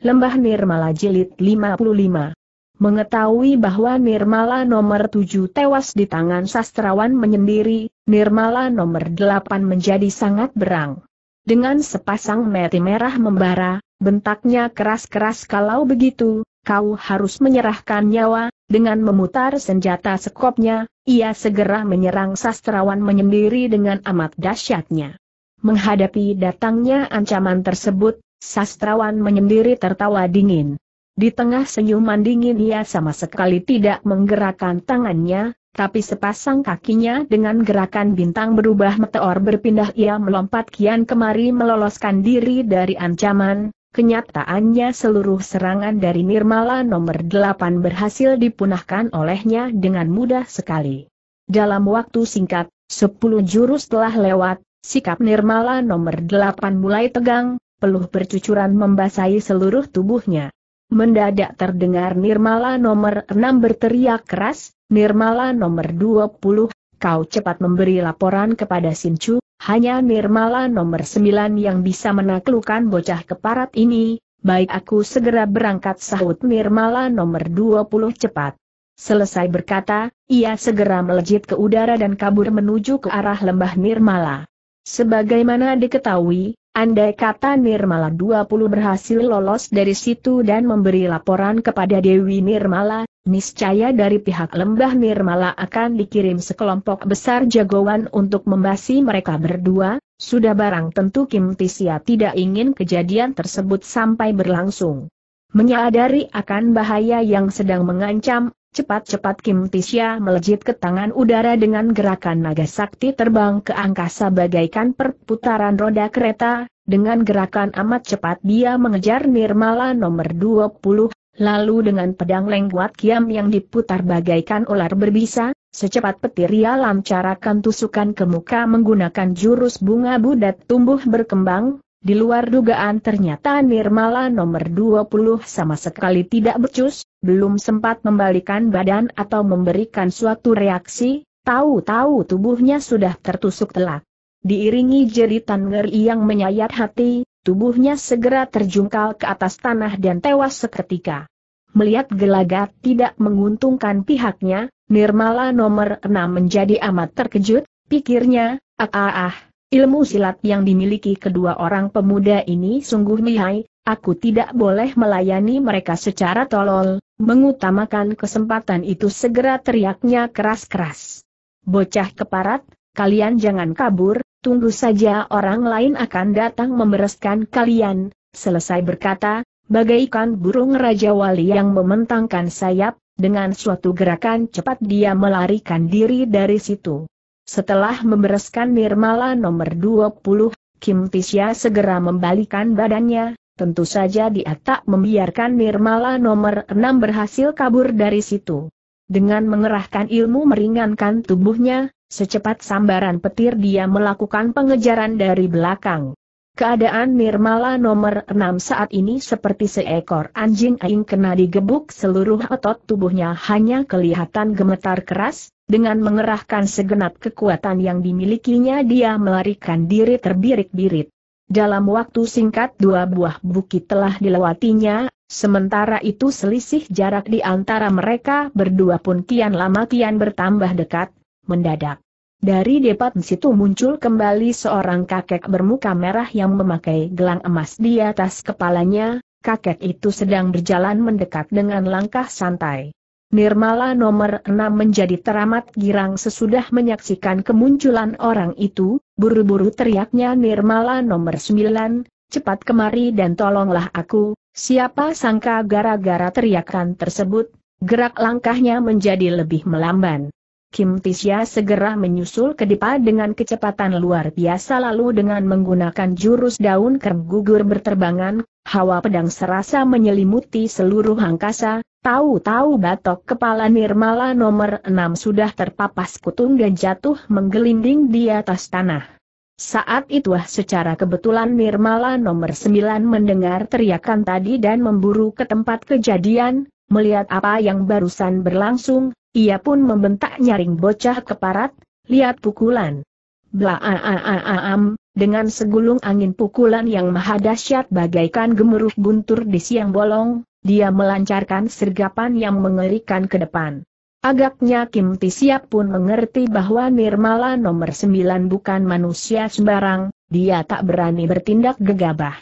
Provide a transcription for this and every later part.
Lembah Nirmala Jilid 55 Mengetahui bahwa Nirmala nomor 7 tewas di tangan sastrawan menyendiri, Nirmala nomor 8 menjadi sangat berang. Dengan sepasang mati merah membara, bentaknya keras-keras kalau begitu, kau harus menyerahkan nyawa, dengan memutar senjata sekopnya, ia segera menyerang sastrawan menyendiri dengan amat dahsyatnya. Menghadapi datangnya ancaman tersebut, Sastrawan menyendiri tertawa dingin. Di tengah senyuman dingin ia sama sekali tidak menggerakkan tangannya, tapi sepasang kakinya dengan gerakan bintang berubah meteor berpindah ia melompat kian kemari meloloskan diri dari ancaman, kenyataannya seluruh serangan dari Nirmala nomor 8 berhasil dipunahkan olehnya dengan mudah sekali. Dalam waktu singkat, 10 jurus telah lewat, sikap Nirmala nomor 8 mulai tegang, peluh bercucuran membasahi seluruh tubuhnya. Mendadak terdengar Nirmala nomor 6 berteriak keras, Nirmala nomor 20, kau cepat memberi laporan kepada Sinchu, hanya Nirmala nomor 9 yang bisa menaklukkan bocah keparat ini, baik aku segera berangkat sahut Nirmala nomor 20 cepat. Selesai berkata, ia segera melejit ke udara dan kabur menuju ke arah lembah Nirmala. Sebagaimana diketahui, Andai kata Nirmala 20 berhasil lolos dari situ dan memberi laporan kepada Dewi Nirmala, niscaya dari pihak lembah Nirmala akan dikirim sekelompok besar jagoan untuk membasi mereka berdua, sudah barang tentu Kim Tisia tidak ingin kejadian tersebut sampai berlangsung. Menyadari akan bahaya yang sedang mengancam, Cepat-cepat Kim Tisya melejit ke tangan udara dengan gerakan naga sakti terbang ke angkasa bagaikan perputaran roda kereta, dengan gerakan amat cepat dia mengejar Nirmala nomor 20, lalu dengan pedang lengkuat kiam yang diputar bagaikan ular berbisa, secepat petir ia lancarakan tusukan ke muka menggunakan jurus bunga budat tumbuh berkembang, di luar dugaan ternyata Nirmala nomor 20 sama sekali tidak becus, belum sempat membalikan badan atau memberikan suatu reaksi, tahu-tahu tubuhnya sudah tertusuk telak. Diiringi jeritan ngeri yang menyayat hati, tubuhnya segera terjungkal ke atas tanah dan tewas seketika. Melihat gelagat tidak menguntungkan pihaknya, Nirmala nomor 6 menjadi amat terkejut, pikirnya, ah ah ah, ilmu silat yang dimiliki kedua orang pemuda ini sungguh lihai, Aku tidak boleh melayani mereka secara tolol, mengutamakan kesempatan itu segera teriaknya keras-keras. Bocah keparat, kalian jangan kabur, tunggu saja orang lain akan datang membereskan kalian. Selesai berkata, bagaikan burung Raja Wali yang mementangkan sayap, dengan suatu gerakan cepat dia melarikan diri dari situ. Setelah membereskan Nirmala nomor 20, Kim Tisya segera membalikan badannya, Tentu saja dia tak membiarkan Nirmala nomor 6 berhasil kabur dari situ. Dengan mengerahkan ilmu meringankan tubuhnya, secepat sambaran petir dia melakukan pengejaran dari belakang. Keadaan Nirmala nomor 6 saat ini seperti seekor anjing aing kena digebuk seluruh otot tubuhnya hanya kelihatan gemetar keras, dengan mengerahkan segenap kekuatan yang dimilikinya dia melarikan diri terbirik-birit. Dalam waktu singkat dua buah bukit telah dilewatinya, sementara itu selisih jarak di antara mereka berdua pun kian lama kian bertambah dekat, mendadak. Dari depan situ muncul kembali seorang kakek bermuka merah yang memakai gelang emas di atas kepalanya, kakek itu sedang berjalan mendekat dengan langkah santai. Nirmala nomor enam menjadi teramat girang sesudah menyaksikan kemunculan orang itu, buru-buru teriaknya Nirmala nomor sembilan, cepat kemari dan tolonglah aku, siapa sangka gara-gara teriakan tersebut, gerak langkahnya menjadi lebih melamban. Kim Tisya segera menyusul Kedipa dengan kecepatan luar biasa lalu dengan menggunakan jurus daun kergugur berterbangan, hawa pedang serasa menyelimuti seluruh angkasa, Tahu-tahu batok kepala Nirmala nomor enam sudah terpapas kutung dan jatuh menggelinding di atas tanah. Saat itu secara kebetulan Nirmala nomor sembilan mendengar teriakan tadi dan memburu ke tempat kejadian, melihat apa yang barusan berlangsung, ia pun membentak nyaring bocah keparat, lihat pukulan. Blaaaaam, dengan segulung angin pukulan yang maha dahsyat bagaikan gemuruh buntur di siang bolong, dia melancarkan sergapan yang mengerikan ke depan. Agaknya Kim Ti pun mengerti bahwa Nirmala nomor sembilan bukan manusia sembarang, dia tak berani bertindak gegabah.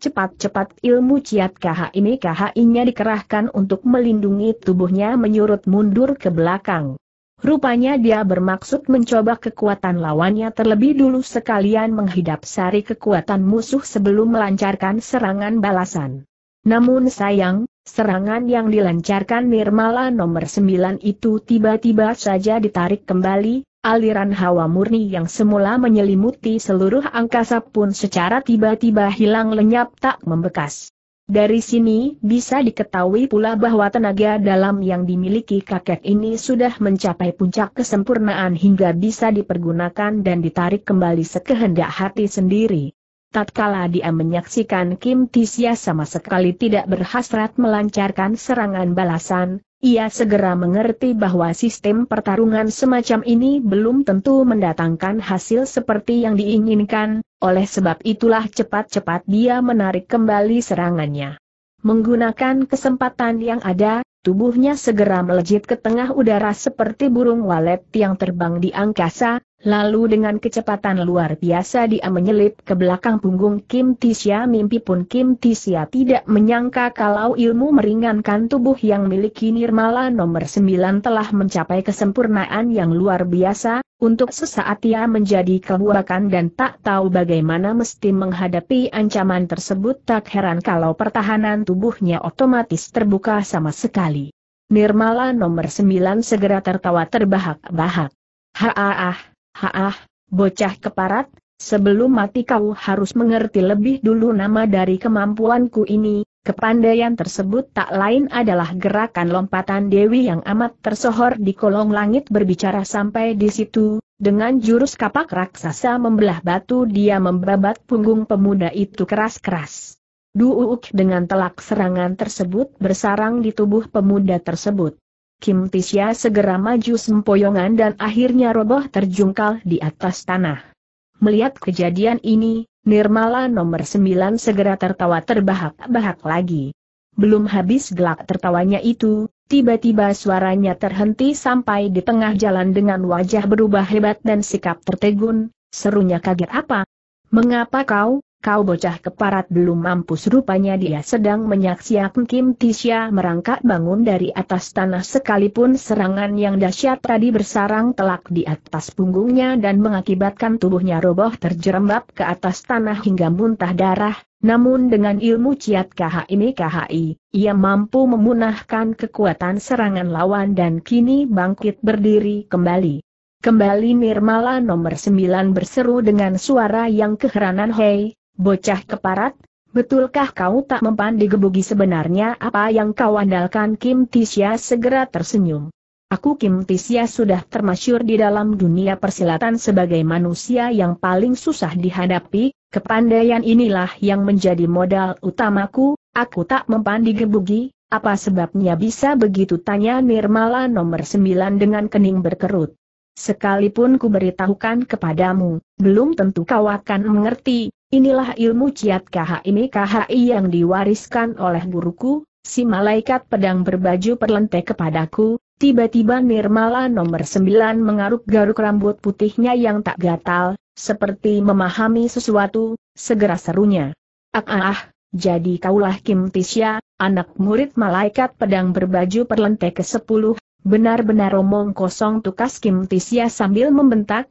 Cepat-cepat ilmu Ciat KH ini KHI-nya dikerahkan untuk melindungi tubuhnya menyurut mundur ke belakang. Rupanya dia bermaksud mencoba kekuatan lawannya terlebih dulu sekalian menghidap sari kekuatan musuh sebelum melancarkan serangan balasan. Namun sayang, serangan yang dilancarkan Nirmala nomor 9 itu tiba-tiba saja ditarik kembali, aliran hawa murni yang semula menyelimuti seluruh angkasa pun secara tiba-tiba hilang lenyap tak membekas. Dari sini bisa diketahui pula bahwa tenaga dalam yang dimiliki kakek ini sudah mencapai puncak kesempurnaan hingga bisa dipergunakan dan ditarik kembali sekehendak hati sendiri. Tatkala dia menyaksikan Kim Tisya sama sekali tidak berhasrat melancarkan serangan balasan, ia segera mengerti bahwa sistem pertarungan semacam ini belum tentu mendatangkan hasil seperti yang diinginkan, oleh sebab itulah cepat-cepat dia menarik kembali serangannya. Menggunakan kesempatan yang ada, tubuhnya segera melejit ke tengah udara seperti burung walet yang terbang di angkasa, Lalu dengan kecepatan luar biasa dia menyelip ke belakang punggung Kim Tisya mimpi pun Kim Tisya tidak menyangka kalau ilmu meringankan tubuh yang miliki Nirmala nomor 9 telah mencapai kesempurnaan yang luar biasa, untuk sesaat ia menjadi kebuakan dan tak tahu bagaimana mesti menghadapi ancaman tersebut tak heran kalau pertahanan tubuhnya otomatis terbuka sama sekali. Nirmala nomor 9 segera tertawa terbahak-bahak. Haah, Haah, bocah keparat, sebelum mati kau harus mengerti lebih dulu nama dari kemampuanku ini, kepandaian tersebut tak lain adalah gerakan lompatan Dewi yang amat tersohor di kolong langit berbicara sampai di situ, dengan jurus kapak raksasa membelah batu dia membabat punggung pemuda itu keras-keras. Duuk dengan telak serangan tersebut bersarang di tubuh pemuda tersebut. Kim Tisya segera maju sempoyongan dan akhirnya roboh terjungkal di atas tanah. Melihat kejadian ini, Nirmala nomor 9 segera tertawa terbahak-bahak lagi. Belum habis gelak tertawanya itu, tiba-tiba suaranya terhenti sampai di tengah jalan dengan wajah berubah hebat dan sikap tertegun, serunya kaget apa? Mengapa kau, Kau bocah keparat belum mampu serupanya dia sedang menyaksikan Kim Tisha merangkak bangun dari atas tanah sekalipun serangan yang dahsyat tadi bersarang telak di atas punggungnya dan mengakibatkan tubuhnya roboh terjerembab ke atas tanah hingga muntah darah, namun dengan ilmu ciat KHI KHI, ia mampu memunahkan kekuatan serangan lawan dan kini bangkit berdiri kembali. Kembali Nirmala nomor sembilan berseru dengan suara yang keheranan Hei, Bocah keparat, betulkah kau tak mempan digebugi sebenarnya apa yang kau andalkan Kim Tisya segera tersenyum. Aku Kim Tisya sudah termasyur di dalam dunia persilatan sebagai manusia yang paling susah dihadapi, kepandaian inilah yang menjadi modal utamaku, aku tak mempan digebugi, apa sebabnya bisa begitu tanya Nirmala nomor 9 dengan kening berkerut. Sekalipun ku beritahukan kepadamu, belum tentu kau akan mengerti, Inilah ilmu Ciat KHI e KHI yang diwariskan oleh guruku, si malaikat pedang berbaju perlente kepadaku, tiba-tiba Nirmala nomor 9 mengaruk-garuk rambut putihnya yang tak gatal, seperti memahami sesuatu, segera serunya. Ah ah ah, jadi kaulah Kim Tisya, anak murid malaikat pedang berbaju perlente ke-10, benar-benar omong kosong tukas Kim Tisya sambil membentak,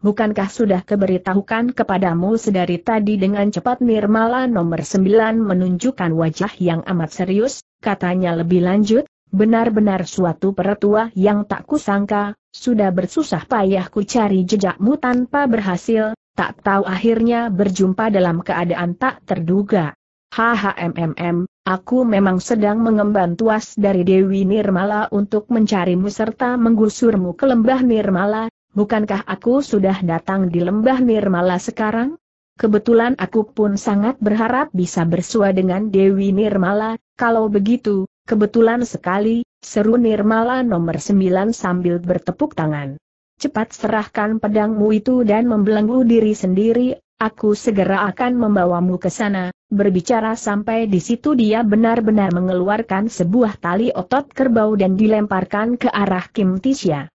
bukankah sudah keberitahukan kepadamu sedari tadi dengan cepat Nirmala nomor 9 menunjukkan wajah yang amat serius, katanya lebih lanjut, benar-benar suatu peretua yang tak kusangka, sudah bersusah payah ku cari jejakmu tanpa berhasil, tak tahu akhirnya berjumpa dalam keadaan tak terduga. HHMMM, aku memang sedang mengemban tuas dari Dewi Nirmala untuk mencarimu serta menggusurmu ke lembah Nirmala, bukankah aku sudah datang di lembah Nirmala sekarang? Kebetulan aku pun sangat berharap bisa bersua dengan Dewi Nirmala, kalau begitu, kebetulan sekali, seru Nirmala nomor sembilan sambil bertepuk tangan. Cepat serahkan pedangmu itu dan membelenggu diri sendiri, aku segera akan membawamu ke sana, berbicara sampai di situ dia benar-benar mengeluarkan sebuah tali otot kerbau dan dilemparkan ke arah Kim Tisha.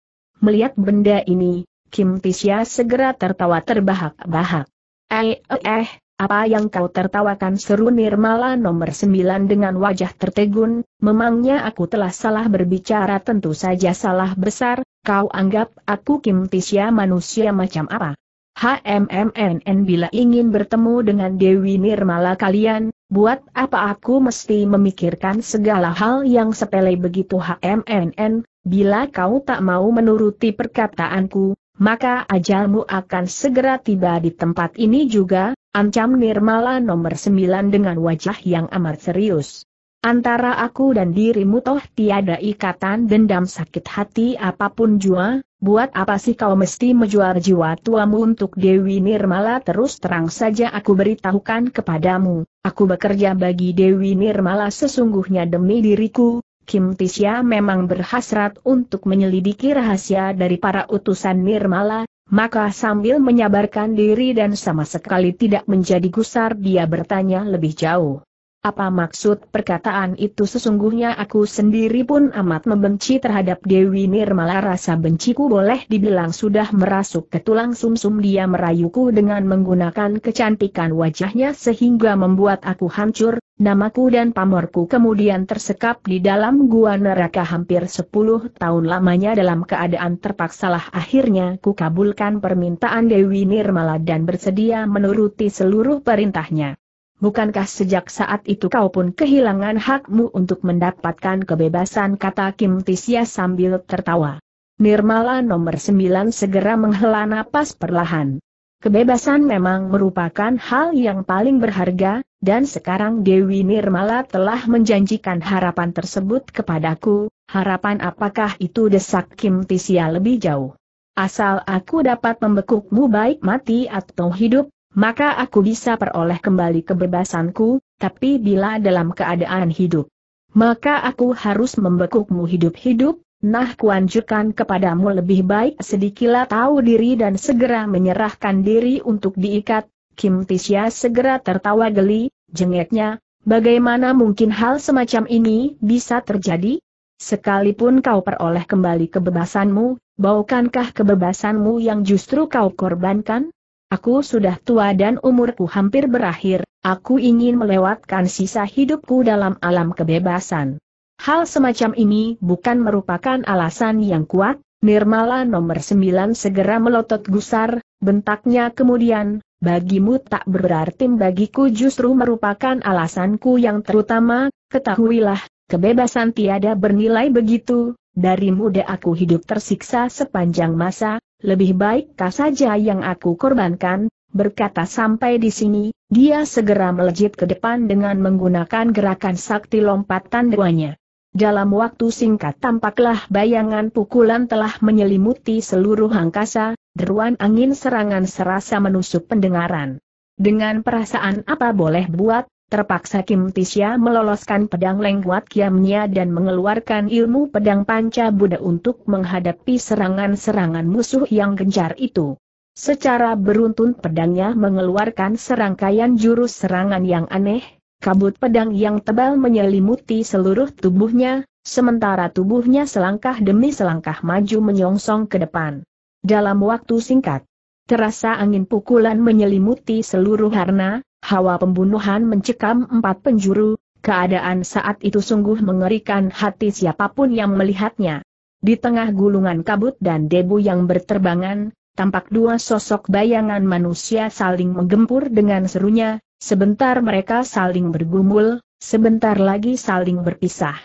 Melihat benda ini, Kim Tisya segera tertawa terbahak-bahak. Eh, eh, apa yang kau tertawakan seru Nirmala nomor sembilan dengan wajah tertegun, memangnya aku telah salah berbicara tentu saja salah besar, kau anggap aku Kim Tisya manusia macam apa? HMMNN bila ingin bertemu dengan Dewi Nirmala kalian, buat apa aku mesti memikirkan segala hal yang sepele begitu HMNN, bila kau tak mau menuruti perkataanku, maka ajalmu akan segera tiba di tempat ini juga, ancam Nirmala nomor sembilan dengan wajah yang amat serius. Antara aku dan dirimu toh tiada ikatan dendam sakit hati apapun jua, buat apa sih kau mesti menjual jiwa tuamu untuk Dewi Nirmala terus terang saja aku beritahukan kepadamu, aku bekerja bagi Dewi Nirmala sesungguhnya demi diriku, Kim Tisya memang berhasrat untuk menyelidiki rahasia dari para utusan Nirmala, maka sambil menyabarkan diri dan sama sekali tidak menjadi gusar dia bertanya lebih jauh. Apa maksud perkataan itu sesungguhnya aku sendiri pun amat membenci terhadap Dewi Nirmala rasa benciku boleh dibilang sudah merasuk ke tulang sumsum -sum dia merayuku dengan menggunakan kecantikan wajahnya sehingga membuat aku hancur, namaku dan pamorku kemudian tersekap di dalam gua neraka hampir 10 tahun lamanya dalam keadaan terpaksalah akhirnya ku kabulkan permintaan Dewi Nirmala dan bersedia menuruti seluruh perintahnya bukankah sejak saat itu kau pun kehilangan hakmu untuk mendapatkan kebebasan kata Kim Tisya sambil tertawa. Nirmala nomor 9 segera menghela napas perlahan. Kebebasan memang merupakan hal yang paling berharga, dan sekarang Dewi Nirmala telah menjanjikan harapan tersebut kepadaku, harapan apakah itu desak Kim Tisya lebih jauh. Asal aku dapat membekukmu baik mati atau hidup, maka aku bisa peroleh kembali kebebasanku, tapi bila dalam keadaan hidup, maka aku harus membekukmu hidup-hidup, nah kuanjurkan kepadamu lebih baik sedikitlah tahu diri dan segera menyerahkan diri untuk diikat, Kim Tisya segera tertawa geli, jengeknya, bagaimana mungkin hal semacam ini bisa terjadi? Sekalipun kau peroleh kembali kebebasanmu, baukankah kebebasanmu yang justru kau korbankan? Aku sudah tua dan umurku hampir berakhir, aku ingin melewatkan sisa hidupku dalam alam kebebasan. Hal semacam ini bukan merupakan alasan yang kuat, Nirmala nomor 9 segera melotot gusar, bentaknya kemudian, bagimu tak berarti bagiku justru merupakan alasanku yang terutama, ketahuilah, kebebasan tiada bernilai begitu, dari muda aku hidup tersiksa sepanjang masa, lebih baik kah saja yang aku korbankan, berkata sampai di sini, dia segera melejit ke depan dengan menggunakan gerakan sakti lompatan duanya. Dalam waktu singkat tampaklah bayangan pukulan telah menyelimuti seluruh angkasa, deruan angin serangan serasa menusuk pendengaran. Dengan perasaan apa boleh buat, Terpaksa Kim Tisya meloloskan pedang lengkuat kiamnya dan mengeluarkan ilmu pedang panca Buddha untuk menghadapi serangan-serangan musuh yang gencar itu. Secara beruntun pedangnya mengeluarkan serangkaian jurus serangan yang aneh, kabut pedang yang tebal menyelimuti seluruh tubuhnya, sementara tubuhnya selangkah demi selangkah maju menyongsong ke depan. Dalam waktu singkat, terasa angin pukulan menyelimuti seluruh harna, hawa pembunuhan mencekam empat penjuru, keadaan saat itu sungguh mengerikan hati siapapun yang melihatnya. Di tengah gulungan kabut dan debu yang berterbangan, tampak dua sosok bayangan manusia saling menggempur dengan serunya, sebentar mereka saling bergumul, sebentar lagi saling berpisah.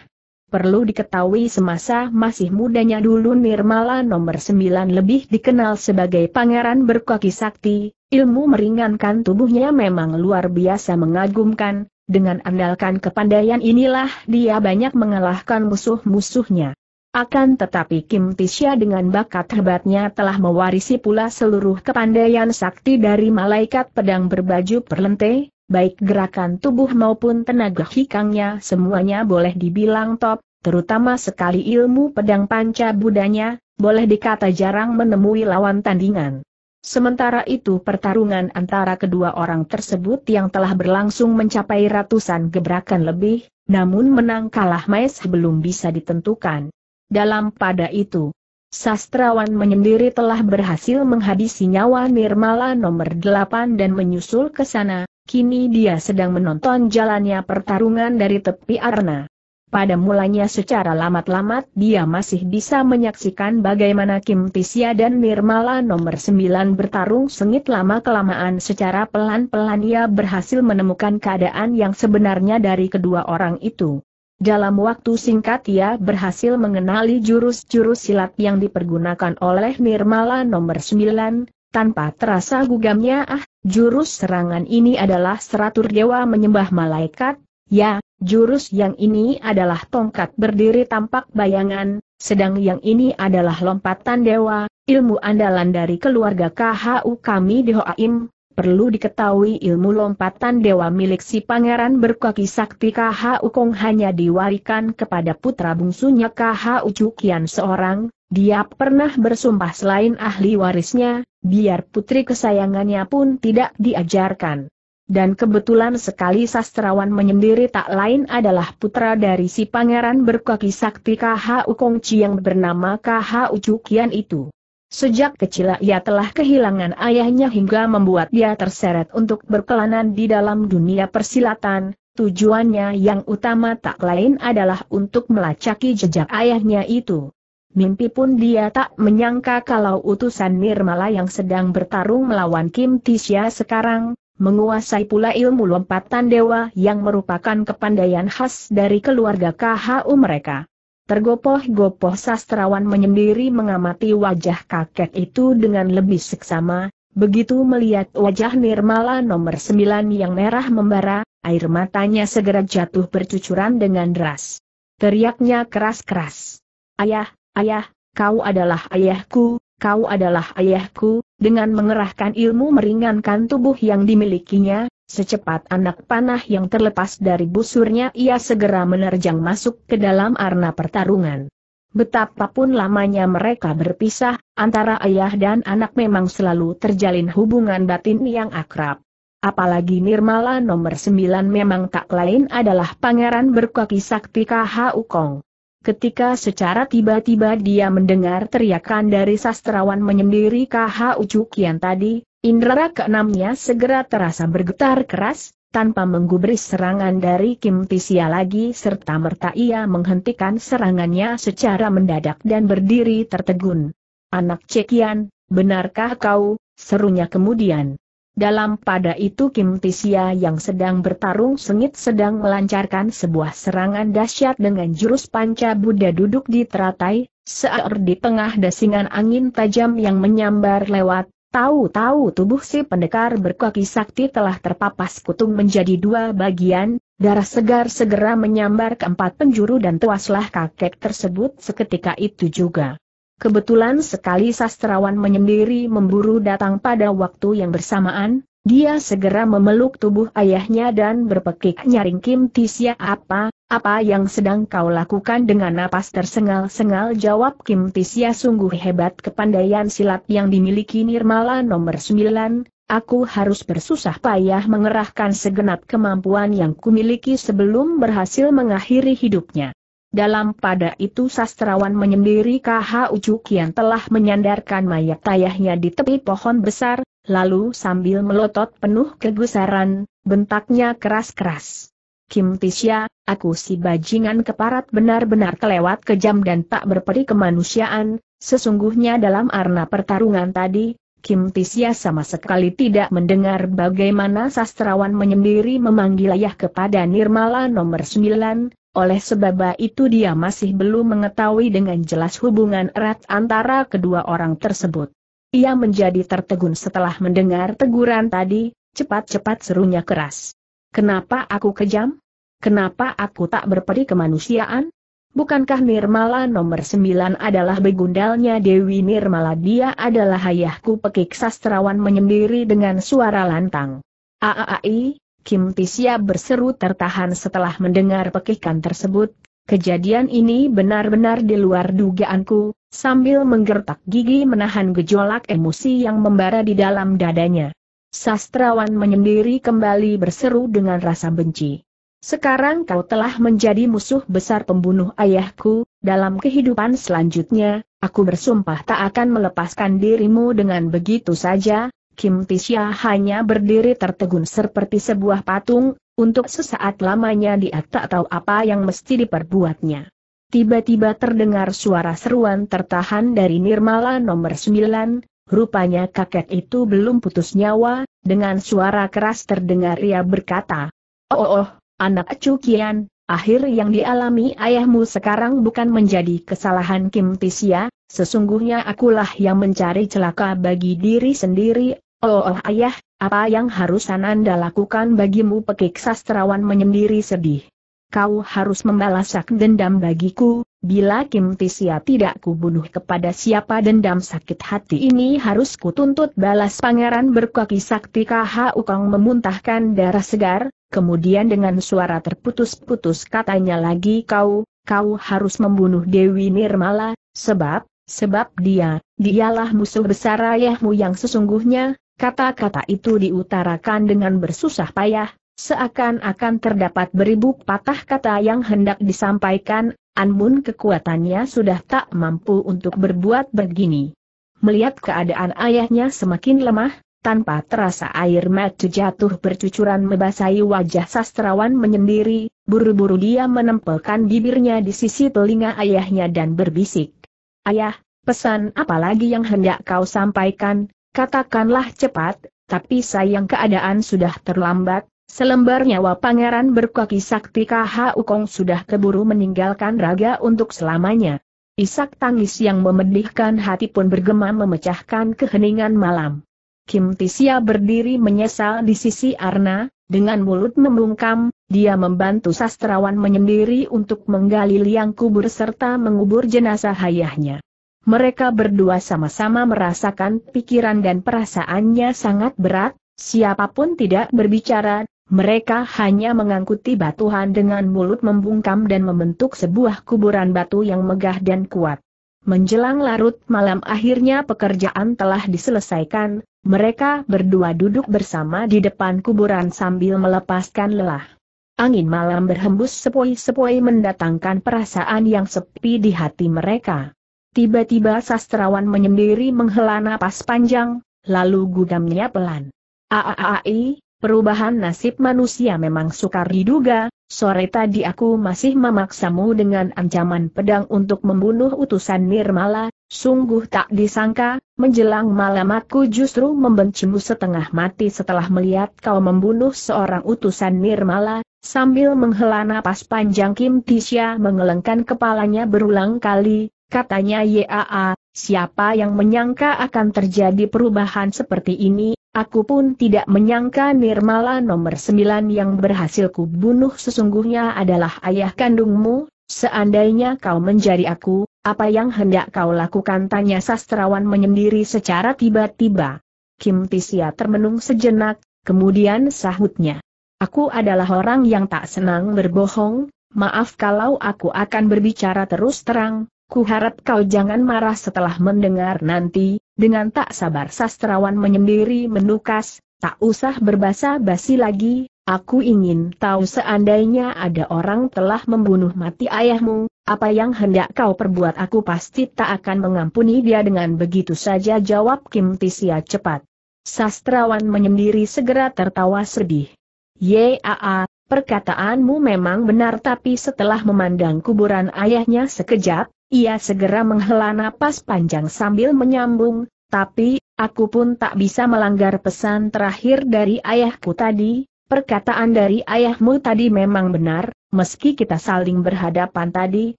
Perlu diketahui semasa masih mudanya dulu Nirmala nomor 9 lebih dikenal sebagai pangeran berkaki sakti, Ilmu meringankan tubuhnya memang luar biasa mengagumkan, dengan andalkan kepandaian inilah dia banyak mengalahkan musuh-musuhnya. Akan tetapi Kim Tisha dengan bakat hebatnya telah mewarisi pula seluruh kepandaian sakti dari malaikat pedang berbaju perlente, baik gerakan tubuh maupun tenaga hikangnya semuanya boleh dibilang top, terutama sekali ilmu pedang panca budanya, boleh dikata jarang menemui lawan tandingan. Sementara itu pertarungan antara kedua orang tersebut yang telah berlangsung mencapai ratusan gebrakan lebih, namun menang kalah Maes belum bisa ditentukan. Dalam pada itu, sastrawan menyendiri telah berhasil menghabisi nyawa Nirmala nomor 8 dan menyusul ke sana, kini dia sedang menonton jalannya pertarungan dari tepi arena. Pada mulanya secara lamat-lamat dia masih bisa menyaksikan bagaimana Kim Tisya dan Nirmala nomor 9 bertarung sengit lama-kelamaan secara pelan-pelan ia berhasil menemukan keadaan yang sebenarnya dari kedua orang itu. Dalam waktu singkat ia berhasil mengenali jurus-jurus silat yang dipergunakan oleh Nirmala nomor 9, tanpa terasa gugamnya ah, jurus serangan ini adalah seratur dewa menyembah malaikat, ya, Jurus yang ini adalah tongkat berdiri tampak bayangan, sedang yang ini adalah lompatan dewa, ilmu andalan dari keluarga KHU kami di Hoaim. Perlu diketahui ilmu lompatan dewa milik si pangeran berkaki sakti KHU Kong hanya diwarikan kepada putra bungsunya KHU Cukian seorang, dia pernah bersumpah selain ahli warisnya, biar putri kesayangannya pun tidak diajarkan dan kebetulan sekali sastrawan menyendiri tak lain adalah putra dari si pangeran berkaki sakti KH Ukong Chi yang bernama KH Ucukian itu. Sejak kecil ia telah kehilangan ayahnya hingga membuat dia terseret untuk berkelanan di dalam dunia persilatan, tujuannya yang utama tak lain adalah untuk melacaki jejak ayahnya itu. Mimpi pun dia tak menyangka kalau utusan Nirmala yang sedang bertarung melawan Kim Tisya sekarang, menguasai pula ilmu lompatan dewa yang merupakan kepandaian khas dari keluarga KHU mereka. Tergopoh-gopoh sastrawan menyendiri mengamati wajah kakek itu dengan lebih seksama, begitu melihat wajah Nirmala nomor sembilan yang merah membara, air matanya segera jatuh bercucuran dengan deras. Teriaknya keras-keras. Ayah, ayah, kau adalah ayahku, kau adalah ayahku, dengan mengerahkan ilmu meringankan tubuh yang dimilikinya, secepat anak panah yang terlepas dari busurnya ia segera menerjang masuk ke dalam arena pertarungan. Betapapun lamanya mereka berpisah, antara ayah dan anak memang selalu terjalin hubungan batin yang akrab. Apalagi Nirmala nomor 9 memang tak lain adalah pangeran berkaki sakti KHU Kong ketika secara tiba-tiba dia mendengar teriakan dari sastrawan menyendiri KH Ucukian tadi, indera keenamnya segera terasa bergetar keras, tanpa menggubris serangan dari Kim Tisia lagi serta merta ia menghentikan serangannya secara mendadak dan berdiri tertegun. Anak Cekian, benarkah kau? Serunya kemudian. Dalam pada itu Kim Tisia yang sedang bertarung sengit sedang melancarkan sebuah serangan dahsyat dengan jurus panca Buddha duduk di teratai, seor di tengah dasingan angin tajam yang menyambar lewat, tahu-tahu tubuh si pendekar berkaki sakti telah terpapas kutung menjadi dua bagian, darah segar segera menyambar keempat penjuru dan tuaslah kakek tersebut seketika itu juga. Kebetulan sekali sastrawan menyendiri memburu datang pada waktu yang bersamaan, dia segera memeluk tubuh ayahnya dan berpekik nyaring Kim Tisya apa, apa yang sedang kau lakukan dengan napas tersengal-sengal jawab Kim Tisya sungguh hebat kepandaian silat yang dimiliki Nirmala nomor 9, aku harus bersusah payah mengerahkan segenap kemampuan yang kumiliki sebelum berhasil mengakhiri hidupnya. Dalam pada itu sastrawan menyendiri KH Ucuk yang telah menyandarkan mayat ayahnya di tepi pohon besar, lalu sambil melotot penuh kegusaran, bentaknya keras-keras. Kim Tisya, aku si bajingan keparat benar-benar kelewat kejam dan tak berperi kemanusiaan, sesungguhnya dalam arna pertarungan tadi, Kim Tisya sama sekali tidak mendengar bagaimana sastrawan menyendiri memanggil ayah kepada Nirmala nomor 9, oleh sebab itu dia masih belum mengetahui dengan jelas hubungan erat antara kedua orang tersebut. Ia menjadi tertegun setelah mendengar teguran tadi, cepat-cepat serunya keras. Kenapa aku kejam? Kenapa aku tak berperi kemanusiaan? Bukankah Nirmala nomor sembilan adalah begundalnya Dewi Nirmala dia adalah ayahku pekik sastrawan menyendiri dengan suara lantang. Aaai, Kim Tisia berseru tertahan setelah mendengar pekikan tersebut, kejadian ini benar-benar di luar dugaanku, sambil menggertak gigi menahan gejolak emosi yang membara di dalam dadanya. Sastrawan menyendiri kembali berseru dengan rasa benci. Sekarang kau telah menjadi musuh besar pembunuh ayahku, dalam kehidupan selanjutnya, aku bersumpah tak akan melepaskan dirimu dengan begitu saja, Kim Tisha hanya berdiri tertegun seperti sebuah patung, untuk sesaat lamanya dia tak tahu apa yang mesti diperbuatnya. Tiba-tiba terdengar suara seruan tertahan dari Nirmala nomor 9, rupanya kakek itu belum putus nyawa, dengan suara keras terdengar ia berkata, Oh oh, oh anak cukian, akhir yang dialami ayahmu sekarang bukan menjadi kesalahan Kim Tisya, sesungguhnya akulah yang mencari celaka bagi diri sendiri, Oh, oh ayah, apa yang harus Ananda lakukan bagimu pekik sastrawan menyendiri sedih. Kau harus membalas dendam bagiku, bila Kim Tisya tidak kubunuh kepada siapa dendam sakit hati ini harus kutuntut balas pangeran berkaki sakti KH Ukang memuntahkan darah segar, kemudian dengan suara terputus-putus katanya lagi kau, kau harus membunuh Dewi Nirmala, sebab, sebab dia, dialah musuh besar ayahmu yang sesungguhnya, Kata-kata itu diutarakan dengan bersusah payah, seakan-akan terdapat beribu patah kata yang hendak disampaikan, anbun kekuatannya sudah tak mampu untuk berbuat begini. Melihat keadaan ayahnya semakin lemah, tanpa terasa air mata jatuh bercucuran membasahi wajah sastrawan menyendiri, buru-buru dia menempelkan bibirnya di sisi telinga ayahnya dan berbisik. Ayah, pesan apa lagi yang hendak kau sampaikan, Katakanlah cepat, tapi sayang keadaan sudah terlambat, selembar nyawa pangeran berkaki sakti KH Ukong sudah keburu meninggalkan raga untuk selamanya. Isak tangis yang memedihkan hati pun bergema memecahkan keheningan malam. Kim Tisia berdiri menyesal di sisi Arna, dengan mulut membungkam, dia membantu sastrawan menyendiri untuk menggali liang kubur serta mengubur jenazah ayahnya. Mereka berdua sama-sama merasakan pikiran dan perasaannya sangat berat, siapapun tidak berbicara, mereka hanya mengangkuti batuhan dengan mulut membungkam dan membentuk sebuah kuburan batu yang megah dan kuat. Menjelang larut malam akhirnya pekerjaan telah diselesaikan, mereka berdua duduk bersama di depan kuburan sambil melepaskan lelah. Angin malam berhembus sepoi-sepoi mendatangkan perasaan yang sepi di hati mereka. Tiba-tiba sastrawan menyendiri menghela napas panjang, lalu gudamnya pelan. Aaai, perubahan nasib manusia memang sukar diduga, sore tadi aku masih memaksamu dengan ancaman pedang untuk membunuh utusan Nirmala, sungguh tak disangka, menjelang malam aku justru membencimu setengah mati setelah melihat kau membunuh seorang utusan Nirmala, sambil menghela napas panjang Kim Tisha mengelengkan kepalanya berulang kali, Katanya Yaa, siapa yang menyangka akan terjadi perubahan seperti ini, aku pun tidak menyangka Nirmala nomor 9 yang berhasil kubunuh sesungguhnya adalah ayah kandungmu, seandainya kau menjadi aku, apa yang hendak kau lakukan tanya sastrawan menyendiri secara tiba-tiba. Kim Tisia termenung sejenak, kemudian sahutnya. Aku adalah orang yang tak senang berbohong, maaf kalau aku akan berbicara terus terang, Kuharap kau jangan marah setelah mendengar nanti, dengan tak sabar sastrawan menyendiri menukas, tak usah berbahasa basi lagi, aku ingin tahu seandainya ada orang telah membunuh mati ayahmu, apa yang hendak kau perbuat aku pasti tak akan mengampuni dia dengan begitu saja jawab Kim Tisia cepat. Sastrawan menyendiri segera tertawa sedih. Yaa, perkataanmu memang benar tapi setelah memandang kuburan ayahnya sekejap, ia segera menghela napas panjang sambil menyambung, tapi, aku pun tak bisa melanggar pesan terakhir dari ayahku tadi, perkataan dari ayahmu tadi memang benar, meski kita saling berhadapan tadi,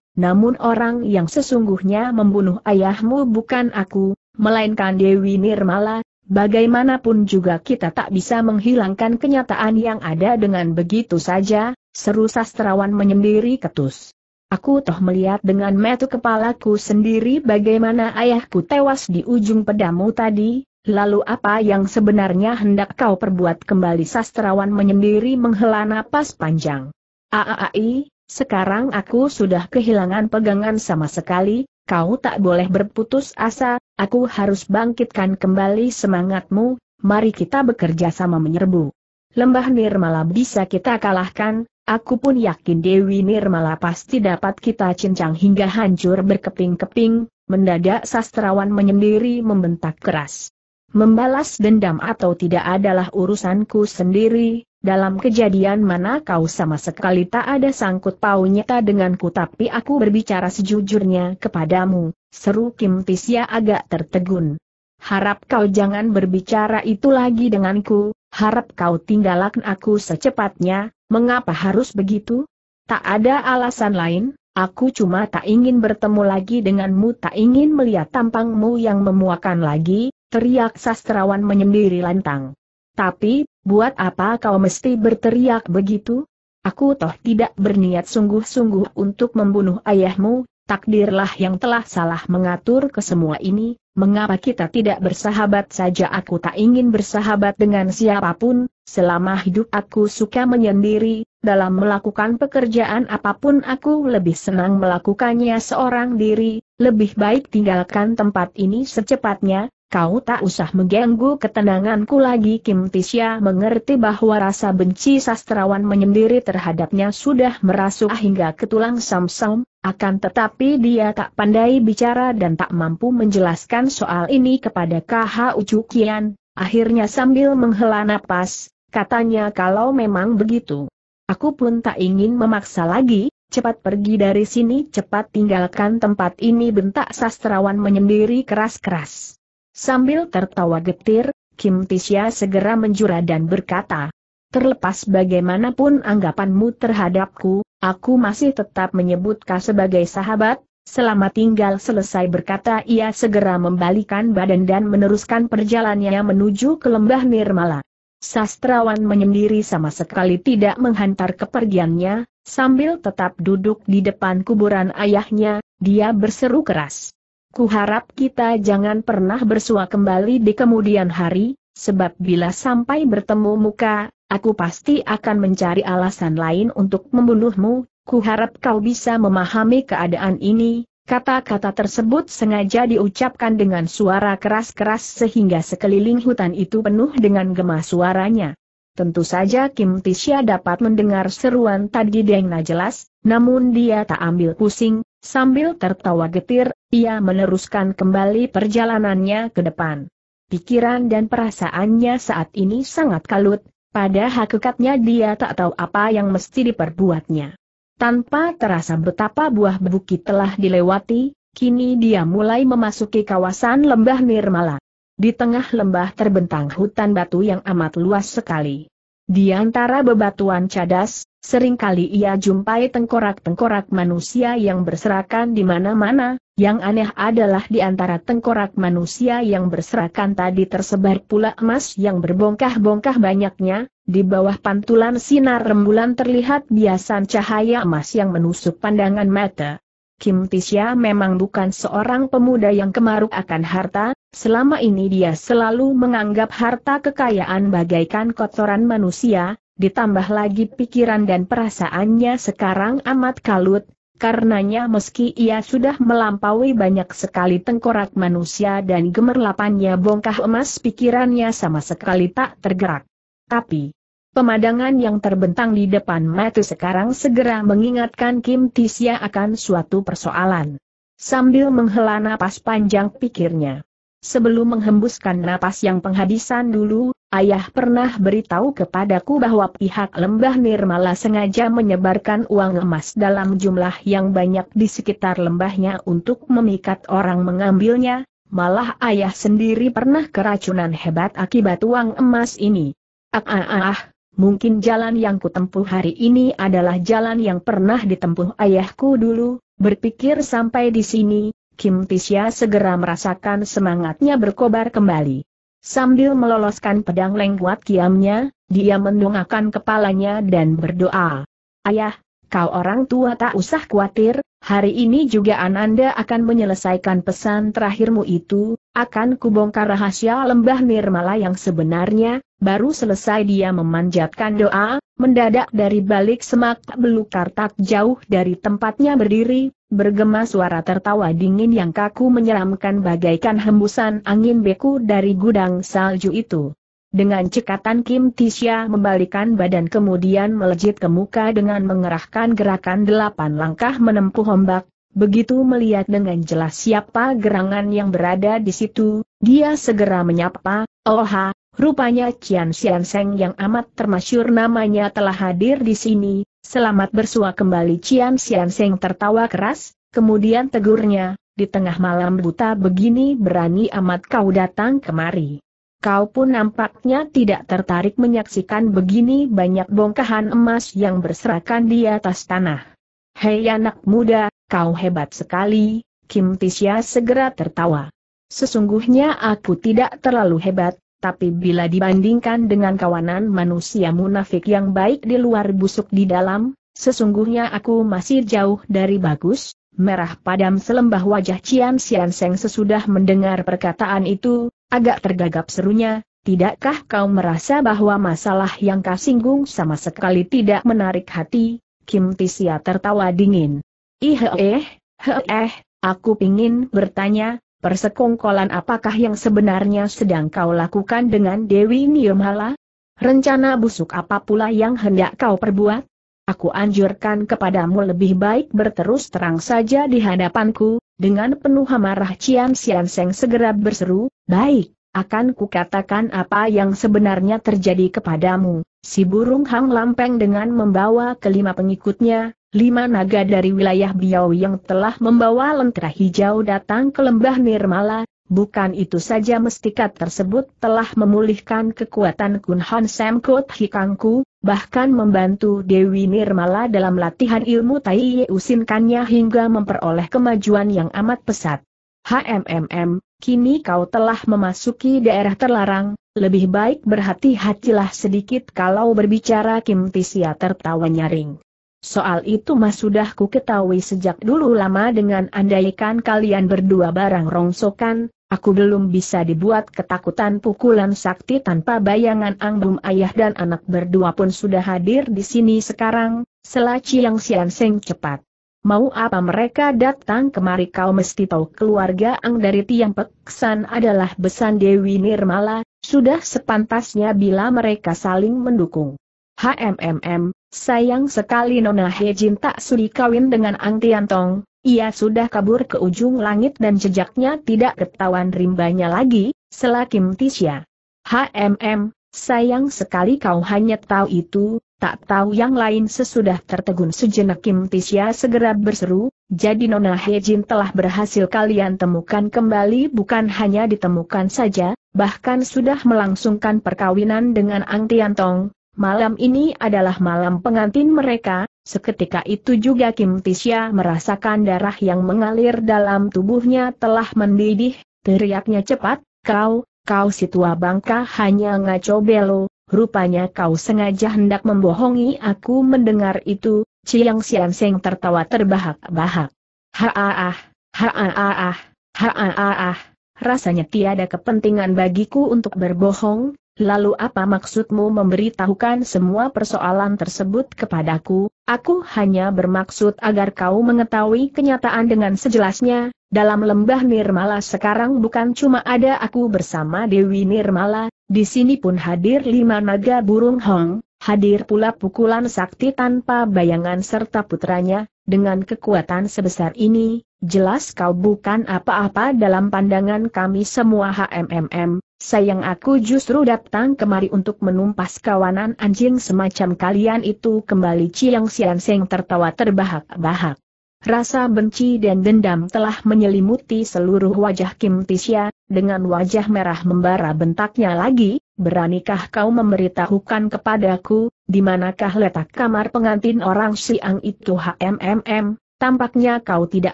namun orang yang sesungguhnya membunuh ayahmu bukan aku, melainkan Dewi Nirmala, bagaimanapun juga kita tak bisa menghilangkan kenyataan yang ada dengan begitu saja, seru sastrawan menyendiri ketus. Aku toh melihat dengan metu kepalaku sendiri bagaimana ayahku tewas di ujung pedamu tadi, lalu apa yang sebenarnya hendak kau perbuat kembali sastrawan menyendiri menghela napas panjang. Aaai, sekarang aku sudah kehilangan pegangan sama sekali, kau tak boleh berputus asa, aku harus bangkitkan kembali semangatmu, mari kita bekerja sama menyerbu. Lembah Nirmala bisa kita kalahkan, Aku pun yakin Dewi Nirmala pasti dapat kita cincang hingga hancur berkeping-keping, mendadak sastrawan menyendiri membentak keras. Membalas dendam atau tidak adalah urusanku sendiri, dalam kejadian mana kau sama sekali tak ada sangkut paunya denganku tapi aku berbicara sejujurnya kepadamu, seru Kim Tisya agak tertegun. Harap kau jangan berbicara itu lagi denganku, harap kau tinggalkan aku secepatnya, Mengapa harus begitu? Tak ada alasan lain, aku cuma tak ingin bertemu lagi denganmu tak ingin melihat tampangmu yang memuakan lagi, teriak sastrawan menyendiri lantang. Tapi, buat apa kau mesti berteriak begitu? Aku toh tidak berniat sungguh-sungguh untuk membunuh ayahmu, takdirlah yang telah salah mengatur ke semua ini, mengapa kita tidak bersahabat saja aku tak ingin bersahabat dengan siapapun, Selama hidup aku suka menyendiri, dalam melakukan pekerjaan apapun aku lebih senang melakukannya seorang diri, lebih baik tinggalkan tempat ini secepatnya, kau tak usah mengganggu ketenanganku lagi Kim Tisya mengerti bahwa rasa benci sastrawan menyendiri terhadapnya sudah merasuk hingga ke tulang samsam, akan tetapi dia tak pandai bicara dan tak mampu menjelaskan soal ini kepada KH Ucukian, akhirnya sambil menghela napas, Katanya kalau memang begitu. Aku pun tak ingin memaksa lagi, cepat pergi dari sini cepat tinggalkan tempat ini bentak sastrawan menyendiri keras-keras. Sambil tertawa getir, Kim Tisya segera menjura dan berkata, Terlepas bagaimanapun anggapanmu terhadapku, aku masih tetap menyebutkan sebagai sahabat, selama tinggal selesai berkata ia segera membalikan badan dan meneruskan perjalanannya menuju ke lembah Nirmala. Sastrawan menyendiri sama sekali tidak menghantar kepergiannya, sambil tetap duduk di depan kuburan ayahnya, dia berseru keras. Kuharap kita jangan pernah bersua kembali di kemudian hari, sebab bila sampai bertemu muka, aku pasti akan mencari alasan lain untuk membunuhmu, kuharap kau bisa memahami keadaan ini, Kata-kata tersebut sengaja diucapkan dengan suara keras-keras sehingga sekeliling hutan itu penuh dengan gema suaranya. Tentu saja Kim Tisha dapat mendengar seruan tadi dengan jelas, namun dia tak ambil pusing, sambil tertawa getir, ia meneruskan kembali perjalanannya ke depan. Pikiran dan perasaannya saat ini sangat kalut, pada hakikatnya dia tak tahu apa yang mesti diperbuatnya. Tanpa terasa betapa buah bukit telah dilewati, kini dia mulai memasuki kawasan lembah Nirmala. Di tengah lembah terbentang hutan batu yang amat luas sekali. Di antara bebatuan cadas, Seringkali ia jumpai tengkorak-tengkorak manusia yang berserakan di mana-mana, yang aneh adalah di antara tengkorak manusia yang berserakan tadi tersebar pula emas yang berbongkah-bongkah banyaknya, di bawah pantulan sinar rembulan terlihat biasan cahaya emas yang menusuk pandangan mata. Kim Tisya memang bukan seorang pemuda yang kemaruk akan harta, selama ini dia selalu menganggap harta kekayaan bagaikan kotoran manusia, ditambah lagi pikiran dan perasaannya sekarang amat kalut, karenanya meski ia sudah melampaui banyak sekali tengkorak manusia dan gemerlapannya bongkah emas pikirannya sama sekali tak tergerak. Tapi, Pemandangan yang terbentang di depan mata sekarang segera mengingatkan Kim Tisya akan suatu persoalan. Sambil menghela napas panjang pikirnya. Sebelum menghembuskan napas yang penghabisan dulu, ayah pernah beritahu kepadaku bahwa pihak lembah Nirmala sengaja menyebarkan uang emas dalam jumlah yang banyak di sekitar lembahnya untuk memikat orang mengambilnya, malah ayah sendiri pernah keracunan hebat akibat uang emas ini. Ah ah ah, ah. mungkin jalan yang kutempuh hari ini adalah jalan yang pernah ditempuh ayahku dulu, berpikir sampai di sini, Kim Tisya segera merasakan semangatnya berkobar kembali. Sambil meloloskan pedang lengkuat kiamnya, dia mendongakkan kepalanya dan berdoa. Ayah, kau orang tua tak usah khawatir, hari ini juga Ananda akan menyelesaikan pesan terakhirmu itu, akan kubongkar rahasia lembah Nirmala yang sebenarnya, baru selesai dia memanjatkan doa, mendadak dari balik semak belukar tak jauh dari tempatnya berdiri, Bergema suara tertawa dingin yang kaku menyeramkan bagaikan hembusan angin beku dari gudang salju itu. Dengan cekatan Kim Tisha membalikan badan kemudian melejit ke muka dengan mengerahkan gerakan delapan langkah menempuh ombak, Begitu melihat dengan jelas siapa gerangan yang berada di situ, dia segera menyapa, Oha, rupanya Qian Xian Seng yang amat termasyur namanya telah hadir di sini, Selamat bersua kembali Cian Sian Seng tertawa keras, kemudian tegurnya, di tengah malam buta begini berani amat kau datang kemari. Kau pun nampaknya tidak tertarik menyaksikan begini banyak bongkahan emas yang berserakan di atas tanah. Hei anak muda, kau hebat sekali, Kim Tisya segera tertawa. Sesungguhnya aku tidak terlalu hebat, tapi bila dibandingkan dengan kawanan manusia munafik yang baik di luar busuk di dalam, sesungguhnya aku masih jauh dari bagus, merah padam selembah wajah Cian Sian Seng sesudah mendengar perkataan itu, agak tergagap serunya, tidakkah kau merasa bahwa masalah yang kau singgung sama sekali tidak menarik hati, Kim Tisia tertawa dingin. Ih eh, eh, eh aku pingin bertanya, Persekongkolan apakah yang sebenarnya sedang kau lakukan dengan Dewi Niyomhala? Rencana busuk apa pula yang hendak kau perbuat? Aku anjurkan kepadamu lebih baik berterus terang saja di hadapanku, dengan penuh amarah Cian Sian Seng segera berseru, baik, akan kukatakan apa yang sebenarnya terjadi kepadamu. Si burung Hang Lampeng dengan membawa kelima pengikutnya, lima naga dari wilayah Biau yang telah membawa lentera hijau datang ke lembah Nirmala, bukan itu saja mestikat tersebut telah memulihkan kekuatan Kunhan Samkot Hikangku, bahkan membantu Dewi Nirmala dalam latihan ilmu Tai Yeusinkannya hingga memperoleh kemajuan yang amat pesat. HMMM, kini kau telah memasuki daerah terlarang, lebih baik berhati-hatilah sedikit kalau berbicara Kim Tisia tertawa nyaring. Soal itu mas sudah ku ketahui sejak dulu lama dengan andaikan kalian berdua barang rongsokan, aku belum bisa dibuat ketakutan pukulan sakti tanpa bayangan anggum ayah dan anak berdua pun sudah hadir di sini sekarang, selaci yang sianseng cepat. Mau apa mereka datang kemari kau mesti tahu keluarga Ang dari Tiang Peksan adalah besan Dewi Nirmala, sudah sepantasnya bila mereka saling mendukung. HMMM, Sayang sekali Nona Hejin tak sudi kawin dengan Ang Tian Tong, ia sudah kabur ke ujung langit dan jejaknya tidak ketahuan rimbanya lagi, selakim Tisya. HMM, sayang sekali kau hanya tahu itu, tak tahu yang lain sesudah tertegun sejenak Kim Tisya segera berseru, jadi Nona Hejin telah berhasil kalian temukan kembali bukan hanya ditemukan saja, bahkan sudah melangsungkan perkawinan dengan Ang Tian Tong. Malam ini adalah malam pengantin mereka, seketika itu juga Kim Tisya merasakan darah yang mengalir dalam tubuhnya telah mendidih, teriaknya cepat, kau, kau si tua bangka hanya ngaco belo, rupanya kau sengaja hendak membohongi aku mendengar itu, Ciang Sian Seng tertawa terbahak-bahak. Haaah, haaah, haaah, rasanya tiada kepentingan bagiku untuk berbohong, Lalu apa maksudmu memberitahukan semua persoalan tersebut kepadaku? Aku hanya bermaksud agar kau mengetahui kenyataan dengan sejelasnya. Dalam lembah Nirmala sekarang bukan cuma ada aku bersama Dewi Nirmala, di sini pun hadir lima naga burung hong, hadir pula pukulan sakti tanpa bayangan serta putranya, dengan kekuatan sebesar ini, jelas kau bukan apa-apa dalam pandangan kami semua HMMM, Sayang aku justru datang kemari untuk menumpas kawanan anjing semacam kalian itu kembali Ciang Sian Seng tertawa terbahak-bahak. Rasa benci dan dendam telah menyelimuti seluruh wajah Kim Tisya, dengan wajah merah membara bentaknya lagi, beranikah kau memberitahukan kepadaku, di manakah letak kamar pengantin orang siang itu HMMM, tampaknya kau tidak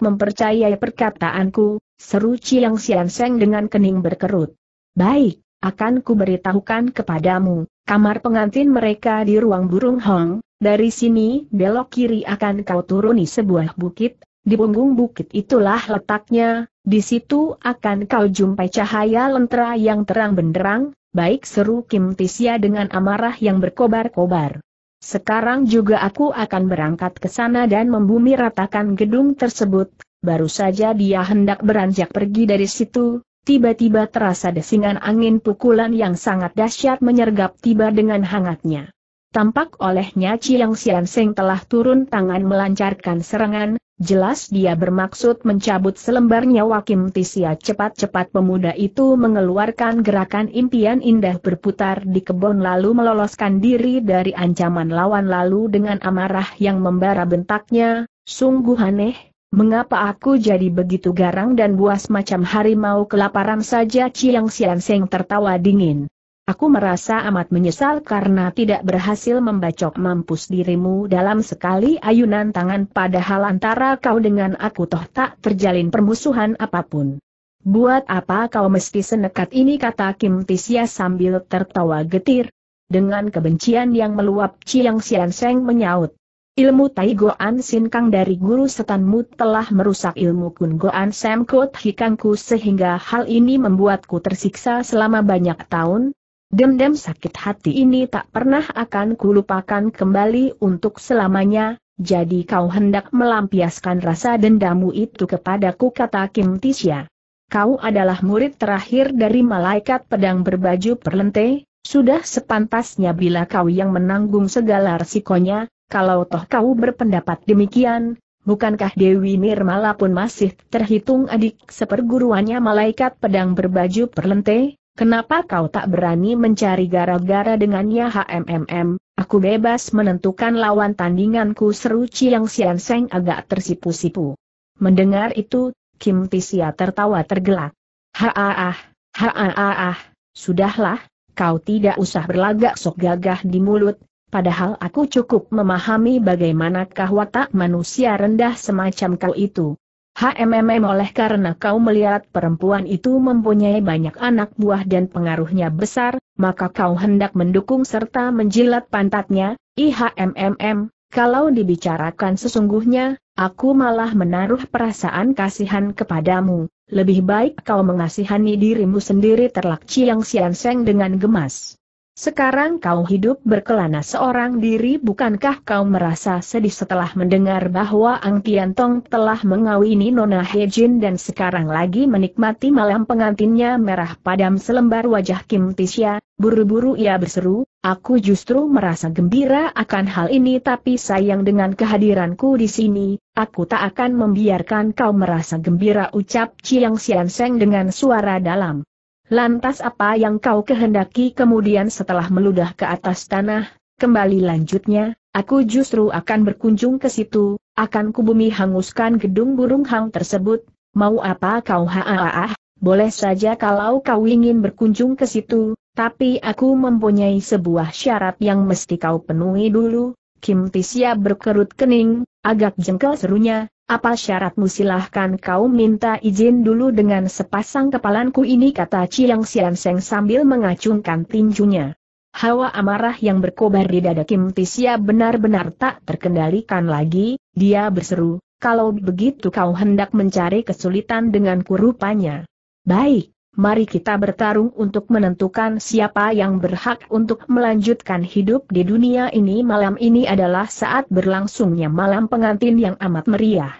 mempercayai perkataanku, seru Ciang Sian Seng dengan kening berkerut. Baik, akan kuberitahukan kepadamu, kamar pengantin mereka di ruang burung Hong, dari sini belok kiri akan kau turuni sebuah bukit, di punggung bukit itulah letaknya, di situ akan kau jumpai cahaya lentera yang terang benderang, baik seru Kim Tisya dengan amarah yang berkobar-kobar. Sekarang juga aku akan berangkat ke sana dan membumi ratakan gedung tersebut, baru saja dia hendak beranjak pergi dari situ, tiba-tiba terasa desingan angin pukulan yang sangat dahsyat menyergap tiba dengan hangatnya. Tampak olehnya Chiang Sian Seng telah turun tangan melancarkan serangan, jelas dia bermaksud mencabut selembar nyawa Kim Tisia cepat-cepat pemuda itu mengeluarkan gerakan impian indah berputar di kebun lalu meloloskan diri dari ancaman lawan lalu dengan amarah yang membara bentaknya, sungguh aneh, Mengapa aku jadi begitu garang dan buas macam harimau kelaparan saja Chiang Sian Seng tertawa dingin. Aku merasa amat menyesal karena tidak berhasil membacok mampus dirimu dalam sekali ayunan tangan padahal antara kau dengan aku toh tak terjalin permusuhan apapun. Buat apa kau mesti senekat ini kata Kim Tisya sambil tertawa getir. Dengan kebencian yang meluap Chiang Sian Seng menyaut. Ilmu Tai Goan Sin Kang dari guru setanmu telah merusak ilmu Kun Goan Sam Kut Hikangku sehingga hal ini membuatku tersiksa selama banyak tahun. Dendam sakit hati ini tak pernah akan kulupakan kembali untuk selamanya, jadi kau hendak melampiaskan rasa dendamu itu kepadaku kata Kim Tisya. Kau adalah murid terakhir dari malaikat pedang berbaju perlente, sudah sepantasnya bila kau yang menanggung segala resikonya, kalau toh kau berpendapat demikian, bukankah Dewi Nirmala pun masih terhitung adik seperguruannya malaikat pedang berbaju perlente? Kenapa kau tak berani mencari gara-gara dengannya HMMM? Aku bebas menentukan lawan tandinganku seru Ciang Sian Seng agak tersipu-sipu. Mendengar itu, Kim Tisia tertawa tergelak. Haaah, haaah, sudahlah, kau tidak usah berlagak sok gagah di mulut, Padahal aku cukup memahami bagaimanakah watak manusia rendah semacam kau itu. HMMM oleh karena kau melihat perempuan itu mempunyai banyak anak buah dan pengaruhnya besar, maka kau hendak mendukung serta menjilat pantatnya, IHMMM, kalau dibicarakan sesungguhnya, aku malah menaruh perasaan kasihan kepadamu, lebih baik kau mengasihani dirimu sendiri terlak Chiang siang dengan gemas. Sekarang kau hidup berkelana seorang diri bukankah kau merasa sedih setelah mendengar bahwa Ang Tian Tong telah mengawini Nona He Jin dan sekarang lagi menikmati malam pengantinnya merah padam selembar wajah Kim Tisya, buru-buru ia berseru, aku justru merasa gembira akan hal ini tapi sayang dengan kehadiranku di sini, aku tak akan membiarkan kau merasa gembira ucap Chiang Sian Seng dengan suara dalam. Lantas apa yang kau kehendaki kemudian setelah meludah ke atas tanah, kembali lanjutnya, aku justru akan berkunjung ke situ, akan kubumi hanguskan gedung burung hang tersebut, mau apa kau haaah, boleh saja kalau kau ingin berkunjung ke situ, tapi aku mempunyai sebuah syarat yang mesti kau penuhi dulu, Kim Tisya berkerut kening, agak jengkel serunya, apa syaratmu silahkan kau minta izin dulu dengan sepasang kepalanku ini kata Chiang Sian sambil mengacungkan tinjunya. Hawa amarah yang berkobar di dada Kim Tisya benar-benar tak terkendalikan lagi, dia berseru, kalau begitu kau hendak mencari kesulitan dengan kurupanya. Baik, mari kita bertarung untuk menentukan siapa yang berhak untuk melanjutkan hidup di dunia ini malam ini adalah saat berlangsungnya malam pengantin yang amat meriah.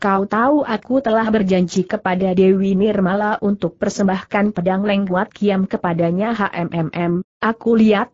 Kau tahu aku telah berjanji kepada Dewi Nirmala untuk persembahkan pedang lengguat kiam kepadanya HMMM, aku lihat,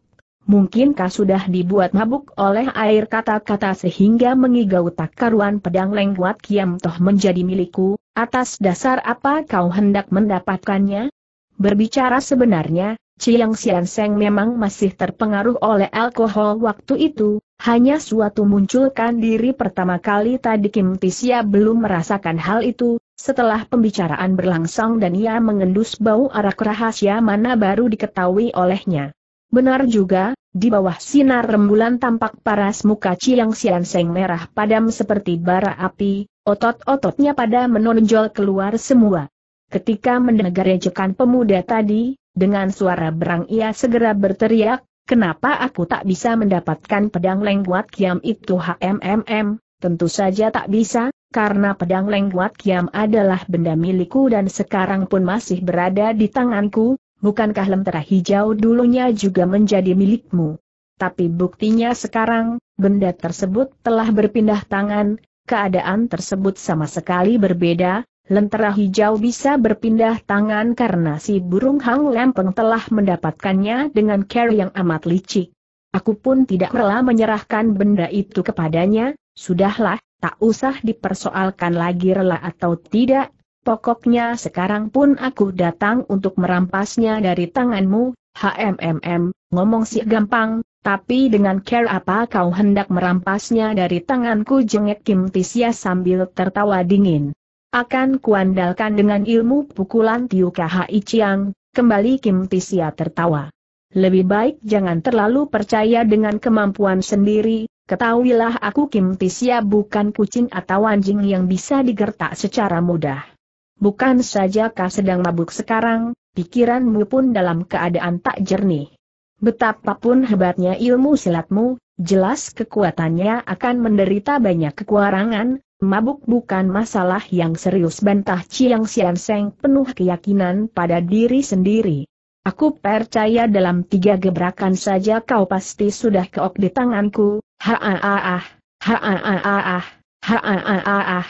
mungkinkah sudah dibuat mabuk oleh air kata-kata sehingga mengigau tak karuan pedang lengguat kiam toh menjadi milikku, Atas dasar apa kau hendak mendapatkannya? Berbicara sebenarnya, Chiang Sian Seng memang masih terpengaruh oleh alkohol waktu itu, hanya suatu munculkan diri pertama kali tadi Kim Tisia belum merasakan hal itu, setelah pembicaraan berlangsung dan ia mengendus bau arak rahasia mana baru diketahui olehnya. Benar juga, di bawah sinar rembulan tampak paras muka Ciang Sian Seng merah padam seperti bara api, otot-ototnya pada menonjol keluar semua. Ketika mendengar ejekan pemuda tadi, dengan suara berang ia segera berteriak, Kenapa aku tak bisa mendapatkan pedang lengguat kiam itu HMMM? Tentu saja tak bisa, karena pedang lengguat kiam adalah benda milikku dan sekarang pun masih berada di tanganku, bukankah lentera hijau dulunya juga menjadi milikmu? Tapi buktinya sekarang, benda tersebut telah berpindah tangan, keadaan tersebut sama sekali berbeda, lentera hijau bisa berpindah tangan karena si burung hang lempeng telah mendapatkannya dengan care yang amat licik. Aku pun tidak rela menyerahkan benda itu kepadanya, sudahlah, tak usah dipersoalkan lagi rela atau tidak, Pokoknya sekarang pun aku datang untuk merampasnya dari tanganmu, HMMM, ngomong sih gampang, tapi dengan care apa kau hendak merampasnya dari tanganku jengek Kim Tisya sambil tertawa dingin. Akan kuandalkan dengan ilmu pukulan Tiu KHI Chiang, kembali Kim Tisya tertawa. Lebih baik jangan terlalu percaya dengan kemampuan sendiri, ketahuilah aku Kim Tisya bukan kucing atau anjing yang bisa digertak secara mudah bukan saja sajakah sedang mabuk sekarang, pikiranmu pun dalam keadaan tak jernih. Betapapun hebatnya ilmu silatmu, jelas kekuatannya akan menderita banyak kekurangan, mabuk bukan masalah yang serius bantah Chiang Sian Seng penuh keyakinan pada diri sendiri. Aku percaya dalam tiga gebrakan saja kau pasti sudah keok di tanganku, ha ha ha ha ha ha ha ha ha ha ha ha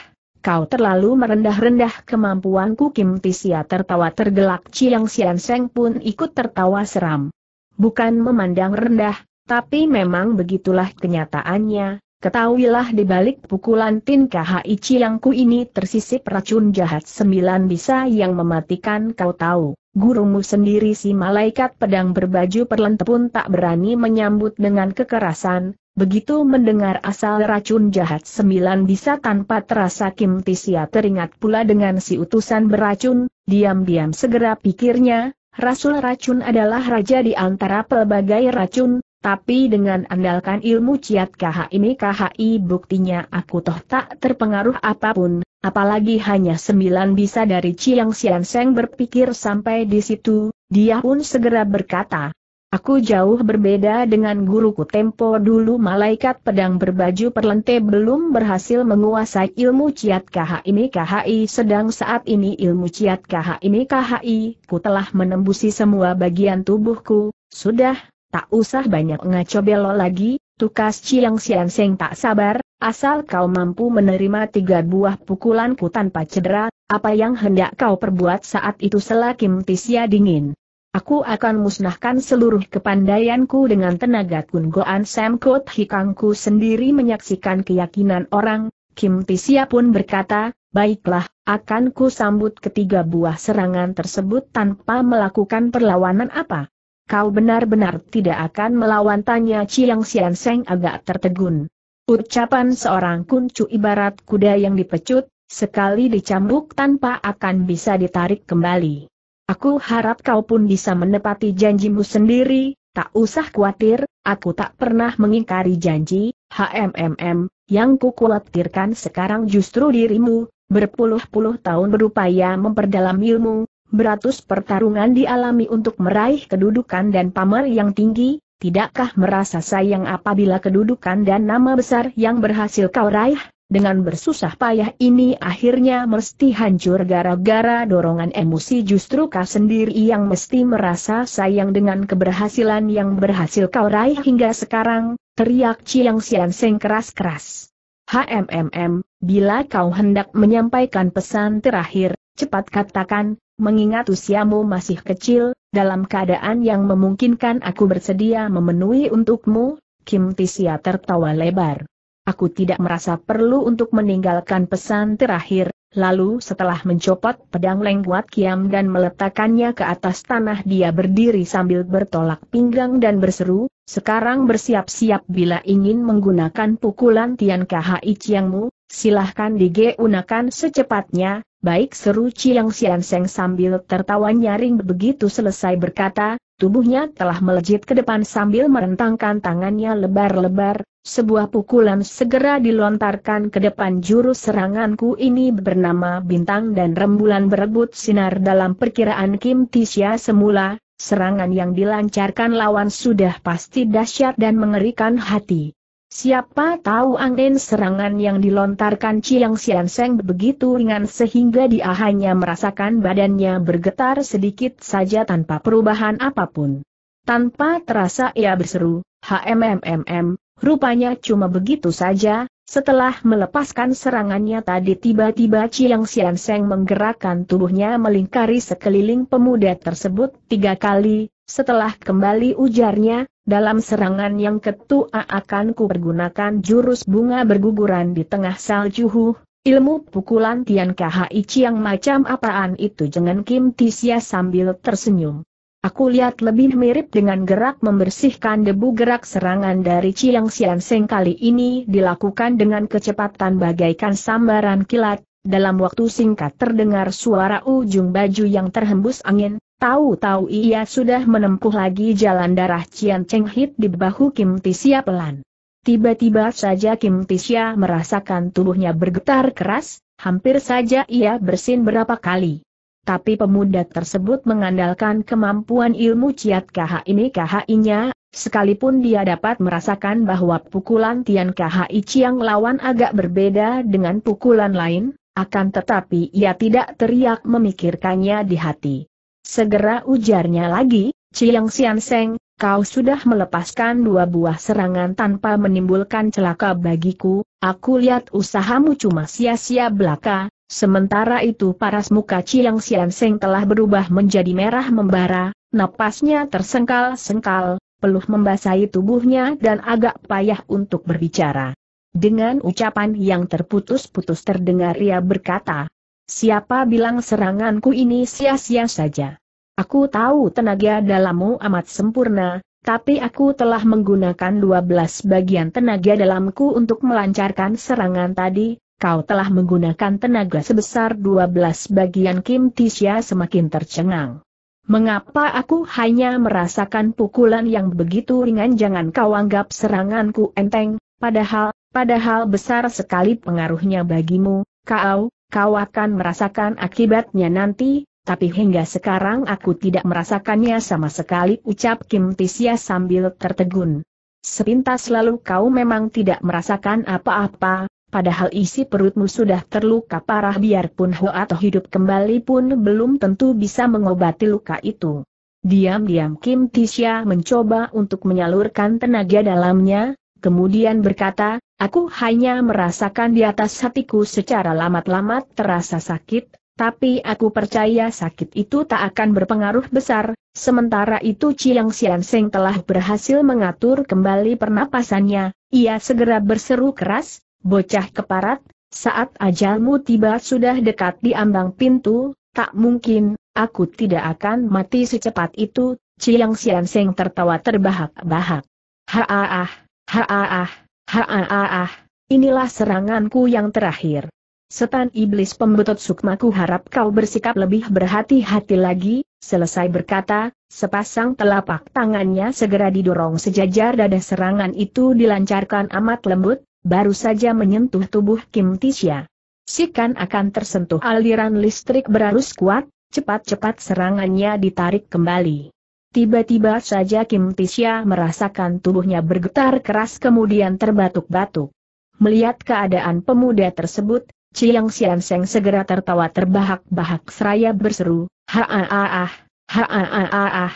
Kau terlalu merendah-rendah kemampuanku Kim Tisia tertawa tergelak Chiang Sian Seng pun ikut tertawa seram. Bukan memandang rendah, tapi memang begitulah kenyataannya, ketahuilah di balik pukulan Tin KHI Chiangku ini tersisip racun jahat sembilan bisa yang mematikan kau tahu. Gurumu sendiri si malaikat pedang berbaju perlente pun tak berani menyambut dengan kekerasan, Begitu mendengar asal racun jahat sembilan bisa tanpa terasa Kim Tisia teringat pula dengan si utusan beracun, diam-diam segera pikirnya, Rasul racun adalah raja di antara pelbagai racun, tapi dengan andalkan ilmu ciat KHI KHI buktinya aku toh tak terpengaruh apapun, apalagi hanya sembilan bisa dari Chiang Sian Seng berpikir sampai di situ, dia pun segera berkata, Aku jauh berbeda dengan guruku tempo dulu malaikat pedang berbaju perlente belum berhasil menguasai ilmu ciat ini KHI sedang saat ini ilmu ciat ini KHI ku telah menembusi semua bagian tubuhku, sudah, tak usah banyak ngaco belo lagi, tukas ciang siang seng tak sabar, asal kau mampu menerima tiga buah pukulanku tanpa cedera, apa yang hendak kau perbuat saat itu selakim tisia dingin. Aku akan musnahkan seluruh kepandaianku dengan tenaga Goan Sam Kot Hikangku sendiri menyaksikan keyakinan orang, Kim Tisia pun berkata, baiklah, akan ku sambut ketiga buah serangan tersebut tanpa melakukan perlawanan apa. Kau benar-benar tidak akan melawan tanya Chiang Sian Seng agak tertegun. Ucapan seorang kuncu ibarat kuda yang dipecut, sekali dicambuk tanpa akan bisa ditarik kembali. Aku harap kau pun bisa menepati janjimu sendiri, tak usah khawatir, aku tak pernah mengingkari janji, HMMM, yang kukhawatirkan sekarang justru dirimu, berpuluh-puluh tahun berupaya memperdalam ilmu, beratus pertarungan dialami untuk meraih kedudukan dan pamer yang tinggi, Tidakkah merasa sayang apabila kedudukan dan nama besar yang berhasil kau raih, dengan bersusah payah ini akhirnya mesti hancur gara-gara dorongan emosi justru kau sendiri yang mesti merasa sayang dengan keberhasilan yang berhasil kau raih hingga sekarang, teriak Chiang Sian Seng keras-keras. HMMM, bila kau hendak menyampaikan pesan terakhir, cepat katakan, mengingat usiamu masih kecil, dalam keadaan yang memungkinkan aku bersedia memenuhi untukmu, Kim Tisia tertawa lebar. Aku tidak merasa perlu untuk meninggalkan pesan terakhir, lalu setelah mencopot pedang lengkuat kiam dan meletakkannya ke atas tanah dia berdiri sambil bertolak pinggang dan berseru, sekarang bersiap-siap bila ingin menggunakan pukulan Tian Khai Chiangmu, silahkan digunakan secepatnya, Baik seru Chiang Sian Seng sambil tertawa nyaring begitu selesai berkata, tubuhnya telah melejit ke depan sambil merentangkan tangannya lebar-lebar, sebuah pukulan segera dilontarkan ke depan jurus seranganku ini bernama bintang dan rembulan berebut sinar dalam perkiraan Kim Tisya semula, serangan yang dilancarkan lawan sudah pasti dahsyat dan mengerikan hati. Siapa tahu angin serangan yang dilontarkan Chiang Sian Seng begitu ringan sehingga dia hanya merasakan badannya bergetar sedikit saja tanpa perubahan apapun. Tanpa terasa ia berseru, HMMMM, Rupanya cuma begitu saja, setelah melepaskan serangannya tadi tiba-tiba Chiang Xian Seng menggerakkan tubuhnya melingkari sekeliling pemuda tersebut tiga kali, setelah kembali ujarnya, dalam serangan yang ketua akan kupergunakan jurus bunga berguguran di tengah salju ilmu pukulan Tian Ichi Chiang macam apaan itu Jangan Kim Tisya sambil tersenyum. Aku lihat lebih mirip dengan gerak membersihkan debu gerak serangan dari Chiang Xian Seng kali ini dilakukan dengan kecepatan bagaikan sambaran kilat, dalam waktu singkat terdengar suara ujung baju yang terhembus angin, tahu-tahu ia sudah menempuh lagi jalan darah Cian Cheng Hit di bahu Kim Tisya pelan. Tiba-tiba saja Kim Tisya merasakan tubuhnya bergetar keras, hampir saja ia bersin berapa kali tapi pemuda tersebut mengandalkan kemampuan ilmu ciat kaha ini KHI-nya, sekalipun dia dapat merasakan bahwa pukulan Tian KHI Chiang lawan agak berbeda dengan pukulan lain, akan tetapi ia tidak teriak memikirkannya di hati. Segera ujarnya lagi, Chiang Sian Seng, kau sudah melepaskan dua buah serangan tanpa menimbulkan celaka bagiku, aku lihat usahamu cuma sia-sia belaka, Sementara itu paras muka Chiang Sian Seng telah berubah menjadi merah membara, napasnya tersengkal-sengkal, peluh membasahi tubuhnya dan agak payah untuk berbicara. Dengan ucapan yang terputus-putus terdengar ia berkata, Siapa bilang seranganku ini sia-sia saja? Aku tahu tenaga dalammu amat sempurna, tapi aku telah menggunakan 12 bagian tenaga dalamku untuk melancarkan serangan tadi, kau telah menggunakan tenaga sebesar 12 bagian Kim Tisya semakin tercengang. Mengapa aku hanya merasakan pukulan yang begitu ringan jangan kau anggap seranganku enteng, padahal, padahal besar sekali pengaruhnya bagimu, kau, kau akan merasakan akibatnya nanti, tapi hingga sekarang aku tidak merasakannya sama sekali ucap Kim Tisya sambil tertegun. Sepintas lalu kau memang tidak merasakan apa-apa, padahal isi perutmu sudah terluka parah biarpun Ho atau hidup kembali pun belum tentu bisa mengobati luka itu. Diam-diam Kim Tisha mencoba untuk menyalurkan tenaga dalamnya, kemudian berkata, aku hanya merasakan di atas hatiku secara lamat-lamat terasa sakit, tapi aku percaya sakit itu tak akan berpengaruh besar, sementara itu Chiang Xian Seng telah berhasil mengatur kembali pernapasannya, ia segera berseru keras, bocah keparat, saat ajalmu tiba sudah dekat di ambang pintu, tak mungkin, aku tidak akan mati secepat itu, Ciyang Sian Seng tertawa terbahak-bahak. Haaah, haaah, haaah, inilah seranganku yang terakhir. Setan iblis pembutut sukmaku harap kau bersikap lebih berhati-hati lagi, selesai berkata, sepasang telapak tangannya segera didorong sejajar dada serangan itu dilancarkan amat lembut, baru saja menyentuh tubuh Kim Tisha. Sikan akan tersentuh aliran listrik berarus kuat, cepat-cepat serangannya ditarik kembali. Tiba-tiba saja Kim Tisha merasakan tubuhnya bergetar keras kemudian terbatuk-batuk. Melihat keadaan pemuda tersebut, Chiang Sian Seng segera tertawa terbahak-bahak seraya berseru, ha ha'a'ah, ha'a'ah,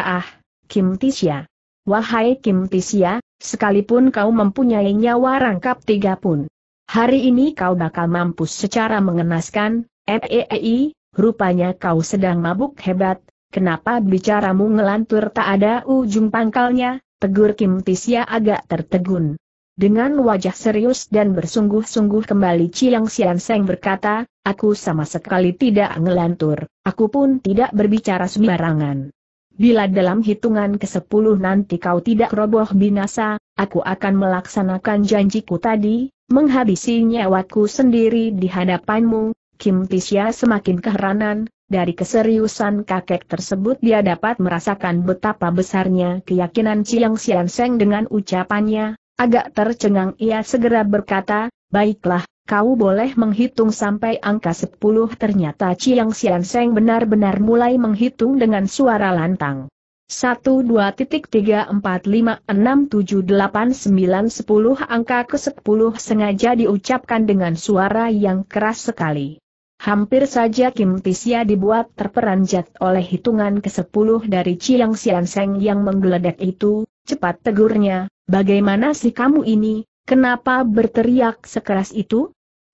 ah Kim Tisha. Wahai Kim Tisha, Sekalipun kau mempunyai nyawa rangkap tiga pun. Hari ini kau bakal mampus secara mengenaskan, FEEI, eh, eh, eh, rupanya kau sedang mabuk hebat, kenapa bicaramu ngelantur tak ada ujung pangkalnya, tegur Kim Tisya agak tertegun. Dengan wajah serius dan bersungguh-sungguh kembali Chiang Sian Seng berkata, aku sama sekali tidak ngelantur, aku pun tidak berbicara sembarangan. Bila dalam hitungan ke sepuluh nanti kau tidak roboh binasa, aku akan melaksanakan janjiku tadi, menghabisi nyawaku sendiri di hadapanmu. Kim Tisya semakin keheranan, dari keseriusan kakek tersebut dia dapat merasakan betapa besarnya keyakinan Chiang Sian Seng dengan ucapannya, agak tercengang ia segera berkata, baiklah, kau boleh menghitung sampai angka 10 ternyata Chiang Sian Seng benar-benar mulai menghitung dengan suara lantang. 1 2 3 4 5 6 7 8 9 10 angka ke-10 sengaja diucapkan dengan suara yang keras sekali. Hampir saja Kim Tisya dibuat terperanjat oleh hitungan ke-10 dari Chiang Sian Seng yang menggeledak itu, cepat tegurnya, bagaimana sih kamu ini, kenapa berteriak sekeras itu?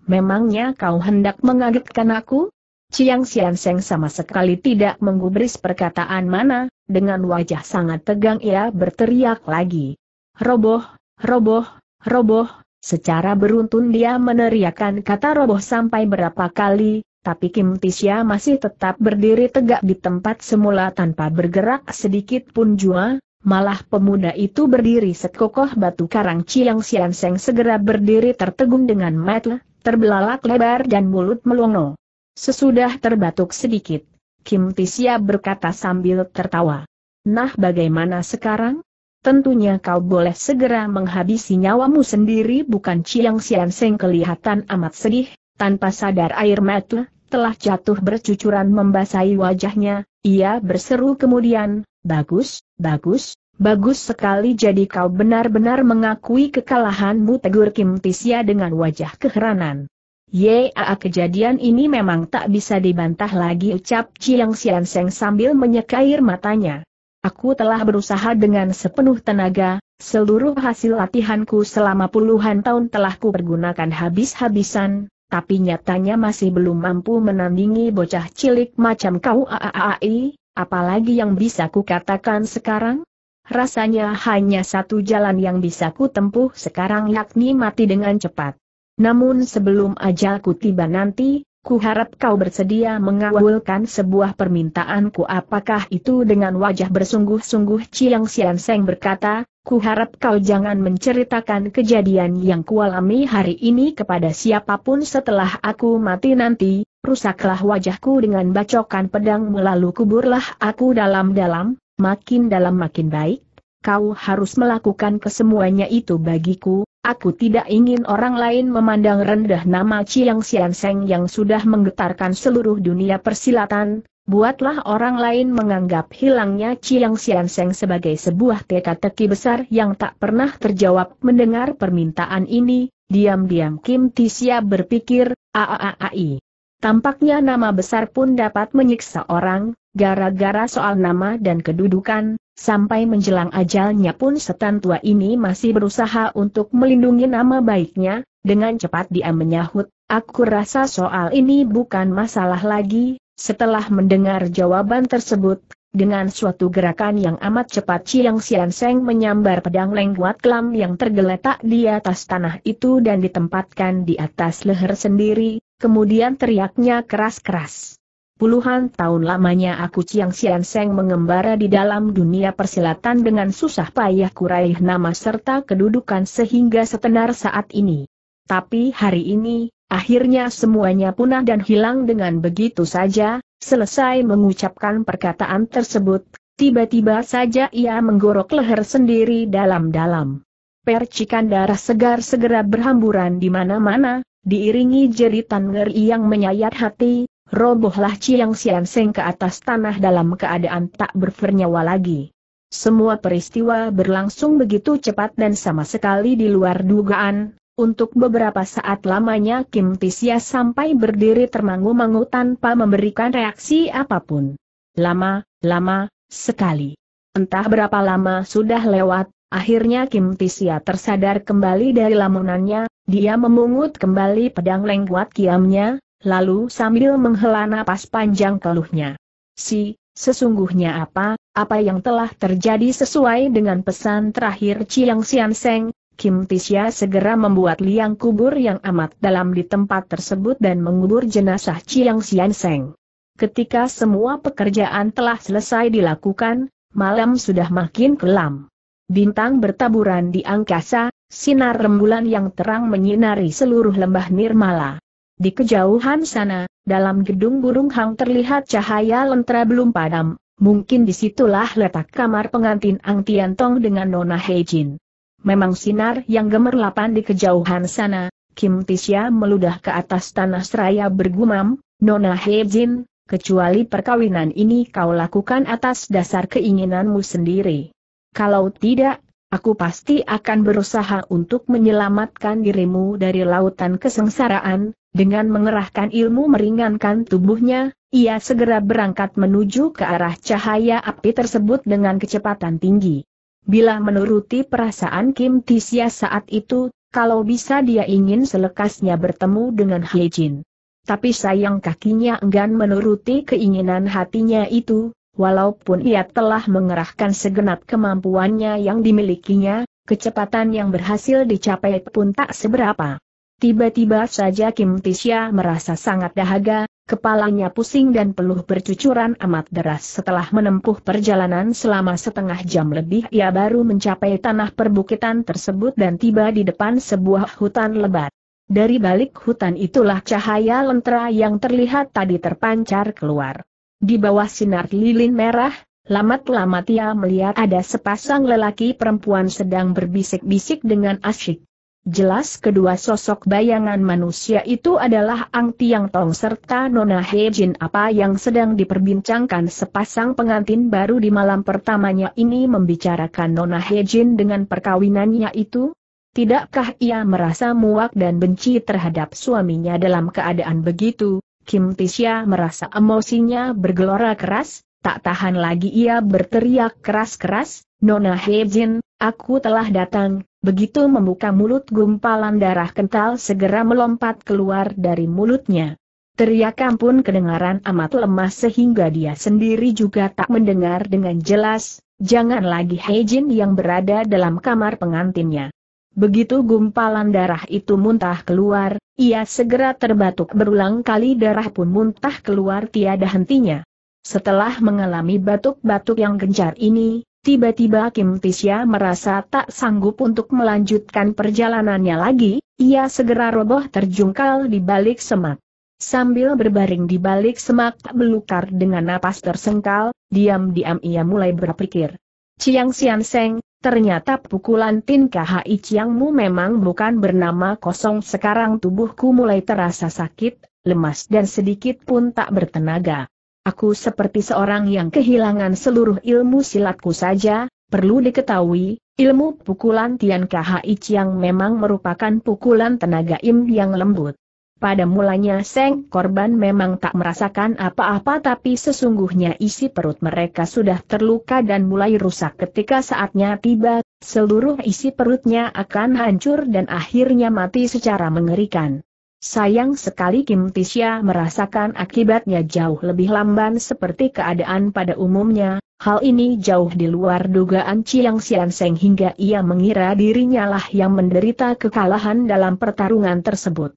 memangnya kau hendak mengagetkan aku? Ciang Sian Seng sama sekali tidak menggubris perkataan mana, dengan wajah sangat tegang ia berteriak lagi. Roboh, roboh, roboh, secara beruntun dia meneriakan kata roboh sampai berapa kali, tapi Kim Tisya masih tetap berdiri tegak di tempat semula tanpa bergerak sedikit pun jua, malah pemuda itu berdiri sekokoh batu karang Ciang Sian Seng segera berdiri tertegun dengan mata terbelalak lebar dan mulut melongo. Sesudah terbatuk sedikit, Kim Tisia berkata sambil tertawa. Nah bagaimana sekarang? Tentunya kau boleh segera menghabisi nyawamu sendiri bukan Chiang Sian Seng kelihatan amat sedih, tanpa sadar air mata telah jatuh bercucuran membasahi wajahnya, ia berseru kemudian, bagus, bagus, Bagus sekali jadi kau benar-benar mengakui kekalahanmu tegur Kim Tisya dengan wajah keheranan. Yaa kejadian ini memang tak bisa dibantah lagi ucap Chiang Sian Seng sambil menyekair matanya. Aku telah berusaha dengan sepenuh tenaga, seluruh hasil latihanku selama puluhan tahun telah kupergunakan habis-habisan, tapi nyatanya masih belum mampu menandingi bocah cilik macam kau aaai, apalagi yang bisa kukatakan sekarang? rasanya hanya satu jalan yang bisa ku tempuh sekarang yakni mati dengan cepat. Namun sebelum ajalku tiba nanti, ku harap kau bersedia mengawulkan sebuah permintaanku apakah itu dengan wajah bersungguh-sungguh Chiang Sian Seng berkata, ku harap kau jangan menceritakan kejadian yang kualami hari ini kepada siapapun setelah aku mati nanti, rusaklah wajahku dengan bacokan pedang melalui kuburlah aku dalam-dalam, makin dalam makin baik, kau harus melakukan kesemuanya itu bagiku, aku tidak ingin orang lain memandang rendah nama Chiang Sian Seng yang sudah menggetarkan seluruh dunia persilatan, buatlah orang lain menganggap hilangnya Chiang Sian Seng sebagai sebuah teka-teki besar yang tak pernah terjawab mendengar permintaan ini, diam-diam Kim Tisia berpikir, aaai. Tampaknya nama besar pun dapat menyiksa orang, gara-gara soal nama dan kedudukan, sampai menjelang ajalnya pun setan tua ini masih berusaha untuk melindungi nama baiknya, dengan cepat dia menyahut, aku rasa soal ini bukan masalah lagi, setelah mendengar jawaban tersebut, dengan suatu gerakan yang amat cepat Chiang Sian Seng menyambar pedang lengkuat kelam yang tergeletak di atas tanah itu dan ditempatkan di atas leher sendiri, Kemudian teriaknya keras-keras. Puluhan tahun lamanya aku Chiang Sian Seng mengembara di dalam dunia persilatan dengan susah payah kuraih nama serta kedudukan sehingga setenar saat ini. Tapi hari ini, akhirnya semuanya punah dan hilang dengan begitu saja, selesai mengucapkan perkataan tersebut, tiba-tiba saja ia menggorok leher sendiri dalam-dalam. Percikan darah segar segera berhamburan di mana-mana, Diiringi jeritan ngeri yang menyayat hati, robohlah Chiang Sian Seng ke atas tanah dalam keadaan tak bernyawa lagi. Semua peristiwa berlangsung begitu cepat dan sama sekali di luar dugaan, untuk beberapa saat lamanya Kim Tisya sampai berdiri termangu-mangu tanpa memberikan reaksi apapun. Lama, lama, sekali. Entah berapa lama sudah lewat, Akhirnya Kim Tisia tersadar kembali dari lamunannya, dia memungut kembali pedang lengkuat kiamnya, lalu sambil menghela napas panjang keluhnya. Si, sesungguhnya apa, apa yang telah terjadi sesuai dengan pesan terakhir Chiang Sian Seng, Kim Tisya segera membuat liang kubur yang amat dalam di tempat tersebut dan mengubur jenazah Chiang Sian Seng. Ketika semua pekerjaan telah selesai dilakukan, malam sudah makin kelam bintang bertaburan di angkasa, sinar rembulan yang terang menyinari seluruh lembah Nirmala. Di kejauhan sana, dalam gedung burung hang terlihat cahaya lentera belum padam, mungkin disitulah letak kamar pengantin Ang Tiantong dengan Nona Heijin. Memang sinar yang gemerlapan di kejauhan sana, Kim Tisya meludah ke atas tanah seraya bergumam, Nona Heijin, kecuali perkawinan ini kau lakukan atas dasar keinginanmu sendiri. Kalau tidak, aku pasti akan berusaha untuk menyelamatkan dirimu dari lautan kesengsaraan, dengan mengerahkan ilmu meringankan tubuhnya, ia segera berangkat menuju ke arah cahaya api tersebut dengan kecepatan tinggi. Bila menuruti perasaan Kim Tisya saat itu, kalau bisa dia ingin selekasnya bertemu dengan Hye Jin. Tapi sayang kakinya enggan menuruti keinginan hatinya itu, Walaupun ia telah mengerahkan segenap kemampuannya yang dimilikinya, kecepatan yang berhasil dicapai pun tak seberapa. Tiba-tiba saja Kim Tisya merasa sangat dahaga, kepalanya pusing dan peluh bercucuran amat deras setelah menempuh perjalanan selama setengah jam lebih ia baru mencapai tanah perbukitan tersebut dan tiba di depan sebuah hutan lebat. Dari balik hutan itulah cahaya lentera yang terlihat tadi terpancar keluar. Di bawah sinar lilin merah, lamat-lamat ia melihat ada sepasang lelaki perempuan sedang berbisik-bisik dengan asyik. Jelas kedua sosok bayangan manusia itu adalah Ang Tiang Tong serta Nona He Jin apa yang sedang diperbincangkan sepasang pengantin baru di malam pertamanya ini membicarakan Nona He Jin dengan perkawinannya itu? Tidakkah ia merasa muak dan benci terhadap suaminya dalam keadaan begitu? Kim Tisya merasa emosinya bergelora keras, tak tahan lagi ia berteriak keras-keras, Nona Hejin, aku telah datang, begitu membuka mulut gumpalan darah kental segera melompat keluar dari mulutnya. Teriakan pun kedengaran amat lemah sehingga dia sendiri juga tak mendengar dengan jelas, jangan lagi Hejin yang berada dalam kamar pengantinnya. Begitu gumpalan darah itu muntah keluar, ia segera terbatuk berulang kali darah pun muntah keluar tiada hentinya. Setelah mengalami batuk-batuk yang gencar ini, tiba-tiba Kim Tisya merasa tak sanggup untuk melanjutkan perjalanannya lagi, ia segera roboh terjungkal di balik semak. Sambil berbaring di balik semak belukar dengan napas tersengkal, diam-diam ia mulai berpikir. Ciang Sian Seng, Ternyata pukulan Tin KHI Chiangmu memang bukan bernama kosong sekarang tubuhku mulai terasa sakit, lemas dan sedikit pun tak bertenaga. Aku seperti seorang yang kehilangan seluruh ilmu silatku saja, perlu diketahui, ilmu pukulan Tian KHI Chiang memang merupakan pukulan tenaga im yang lembut. Pada mulanya Seng korban memang tak merasakan apa-apa tapi sesungguhnya isi perut mereka sudah terluka dan mulai rusak ketika saatnya tiba, seluruh isi perutnya akan hancur dan akhirnya mati secara mengerikan. Sayang sekali Kim Tisya merasakan akibatnya jauh lebih lamban seperti keadaan pada umumnya, hal ini jauh di luar dugaan Chiang Sian Seng hingga ia mengira dirinya lah yang menderita kekalahan dalam pertarungan tersebut.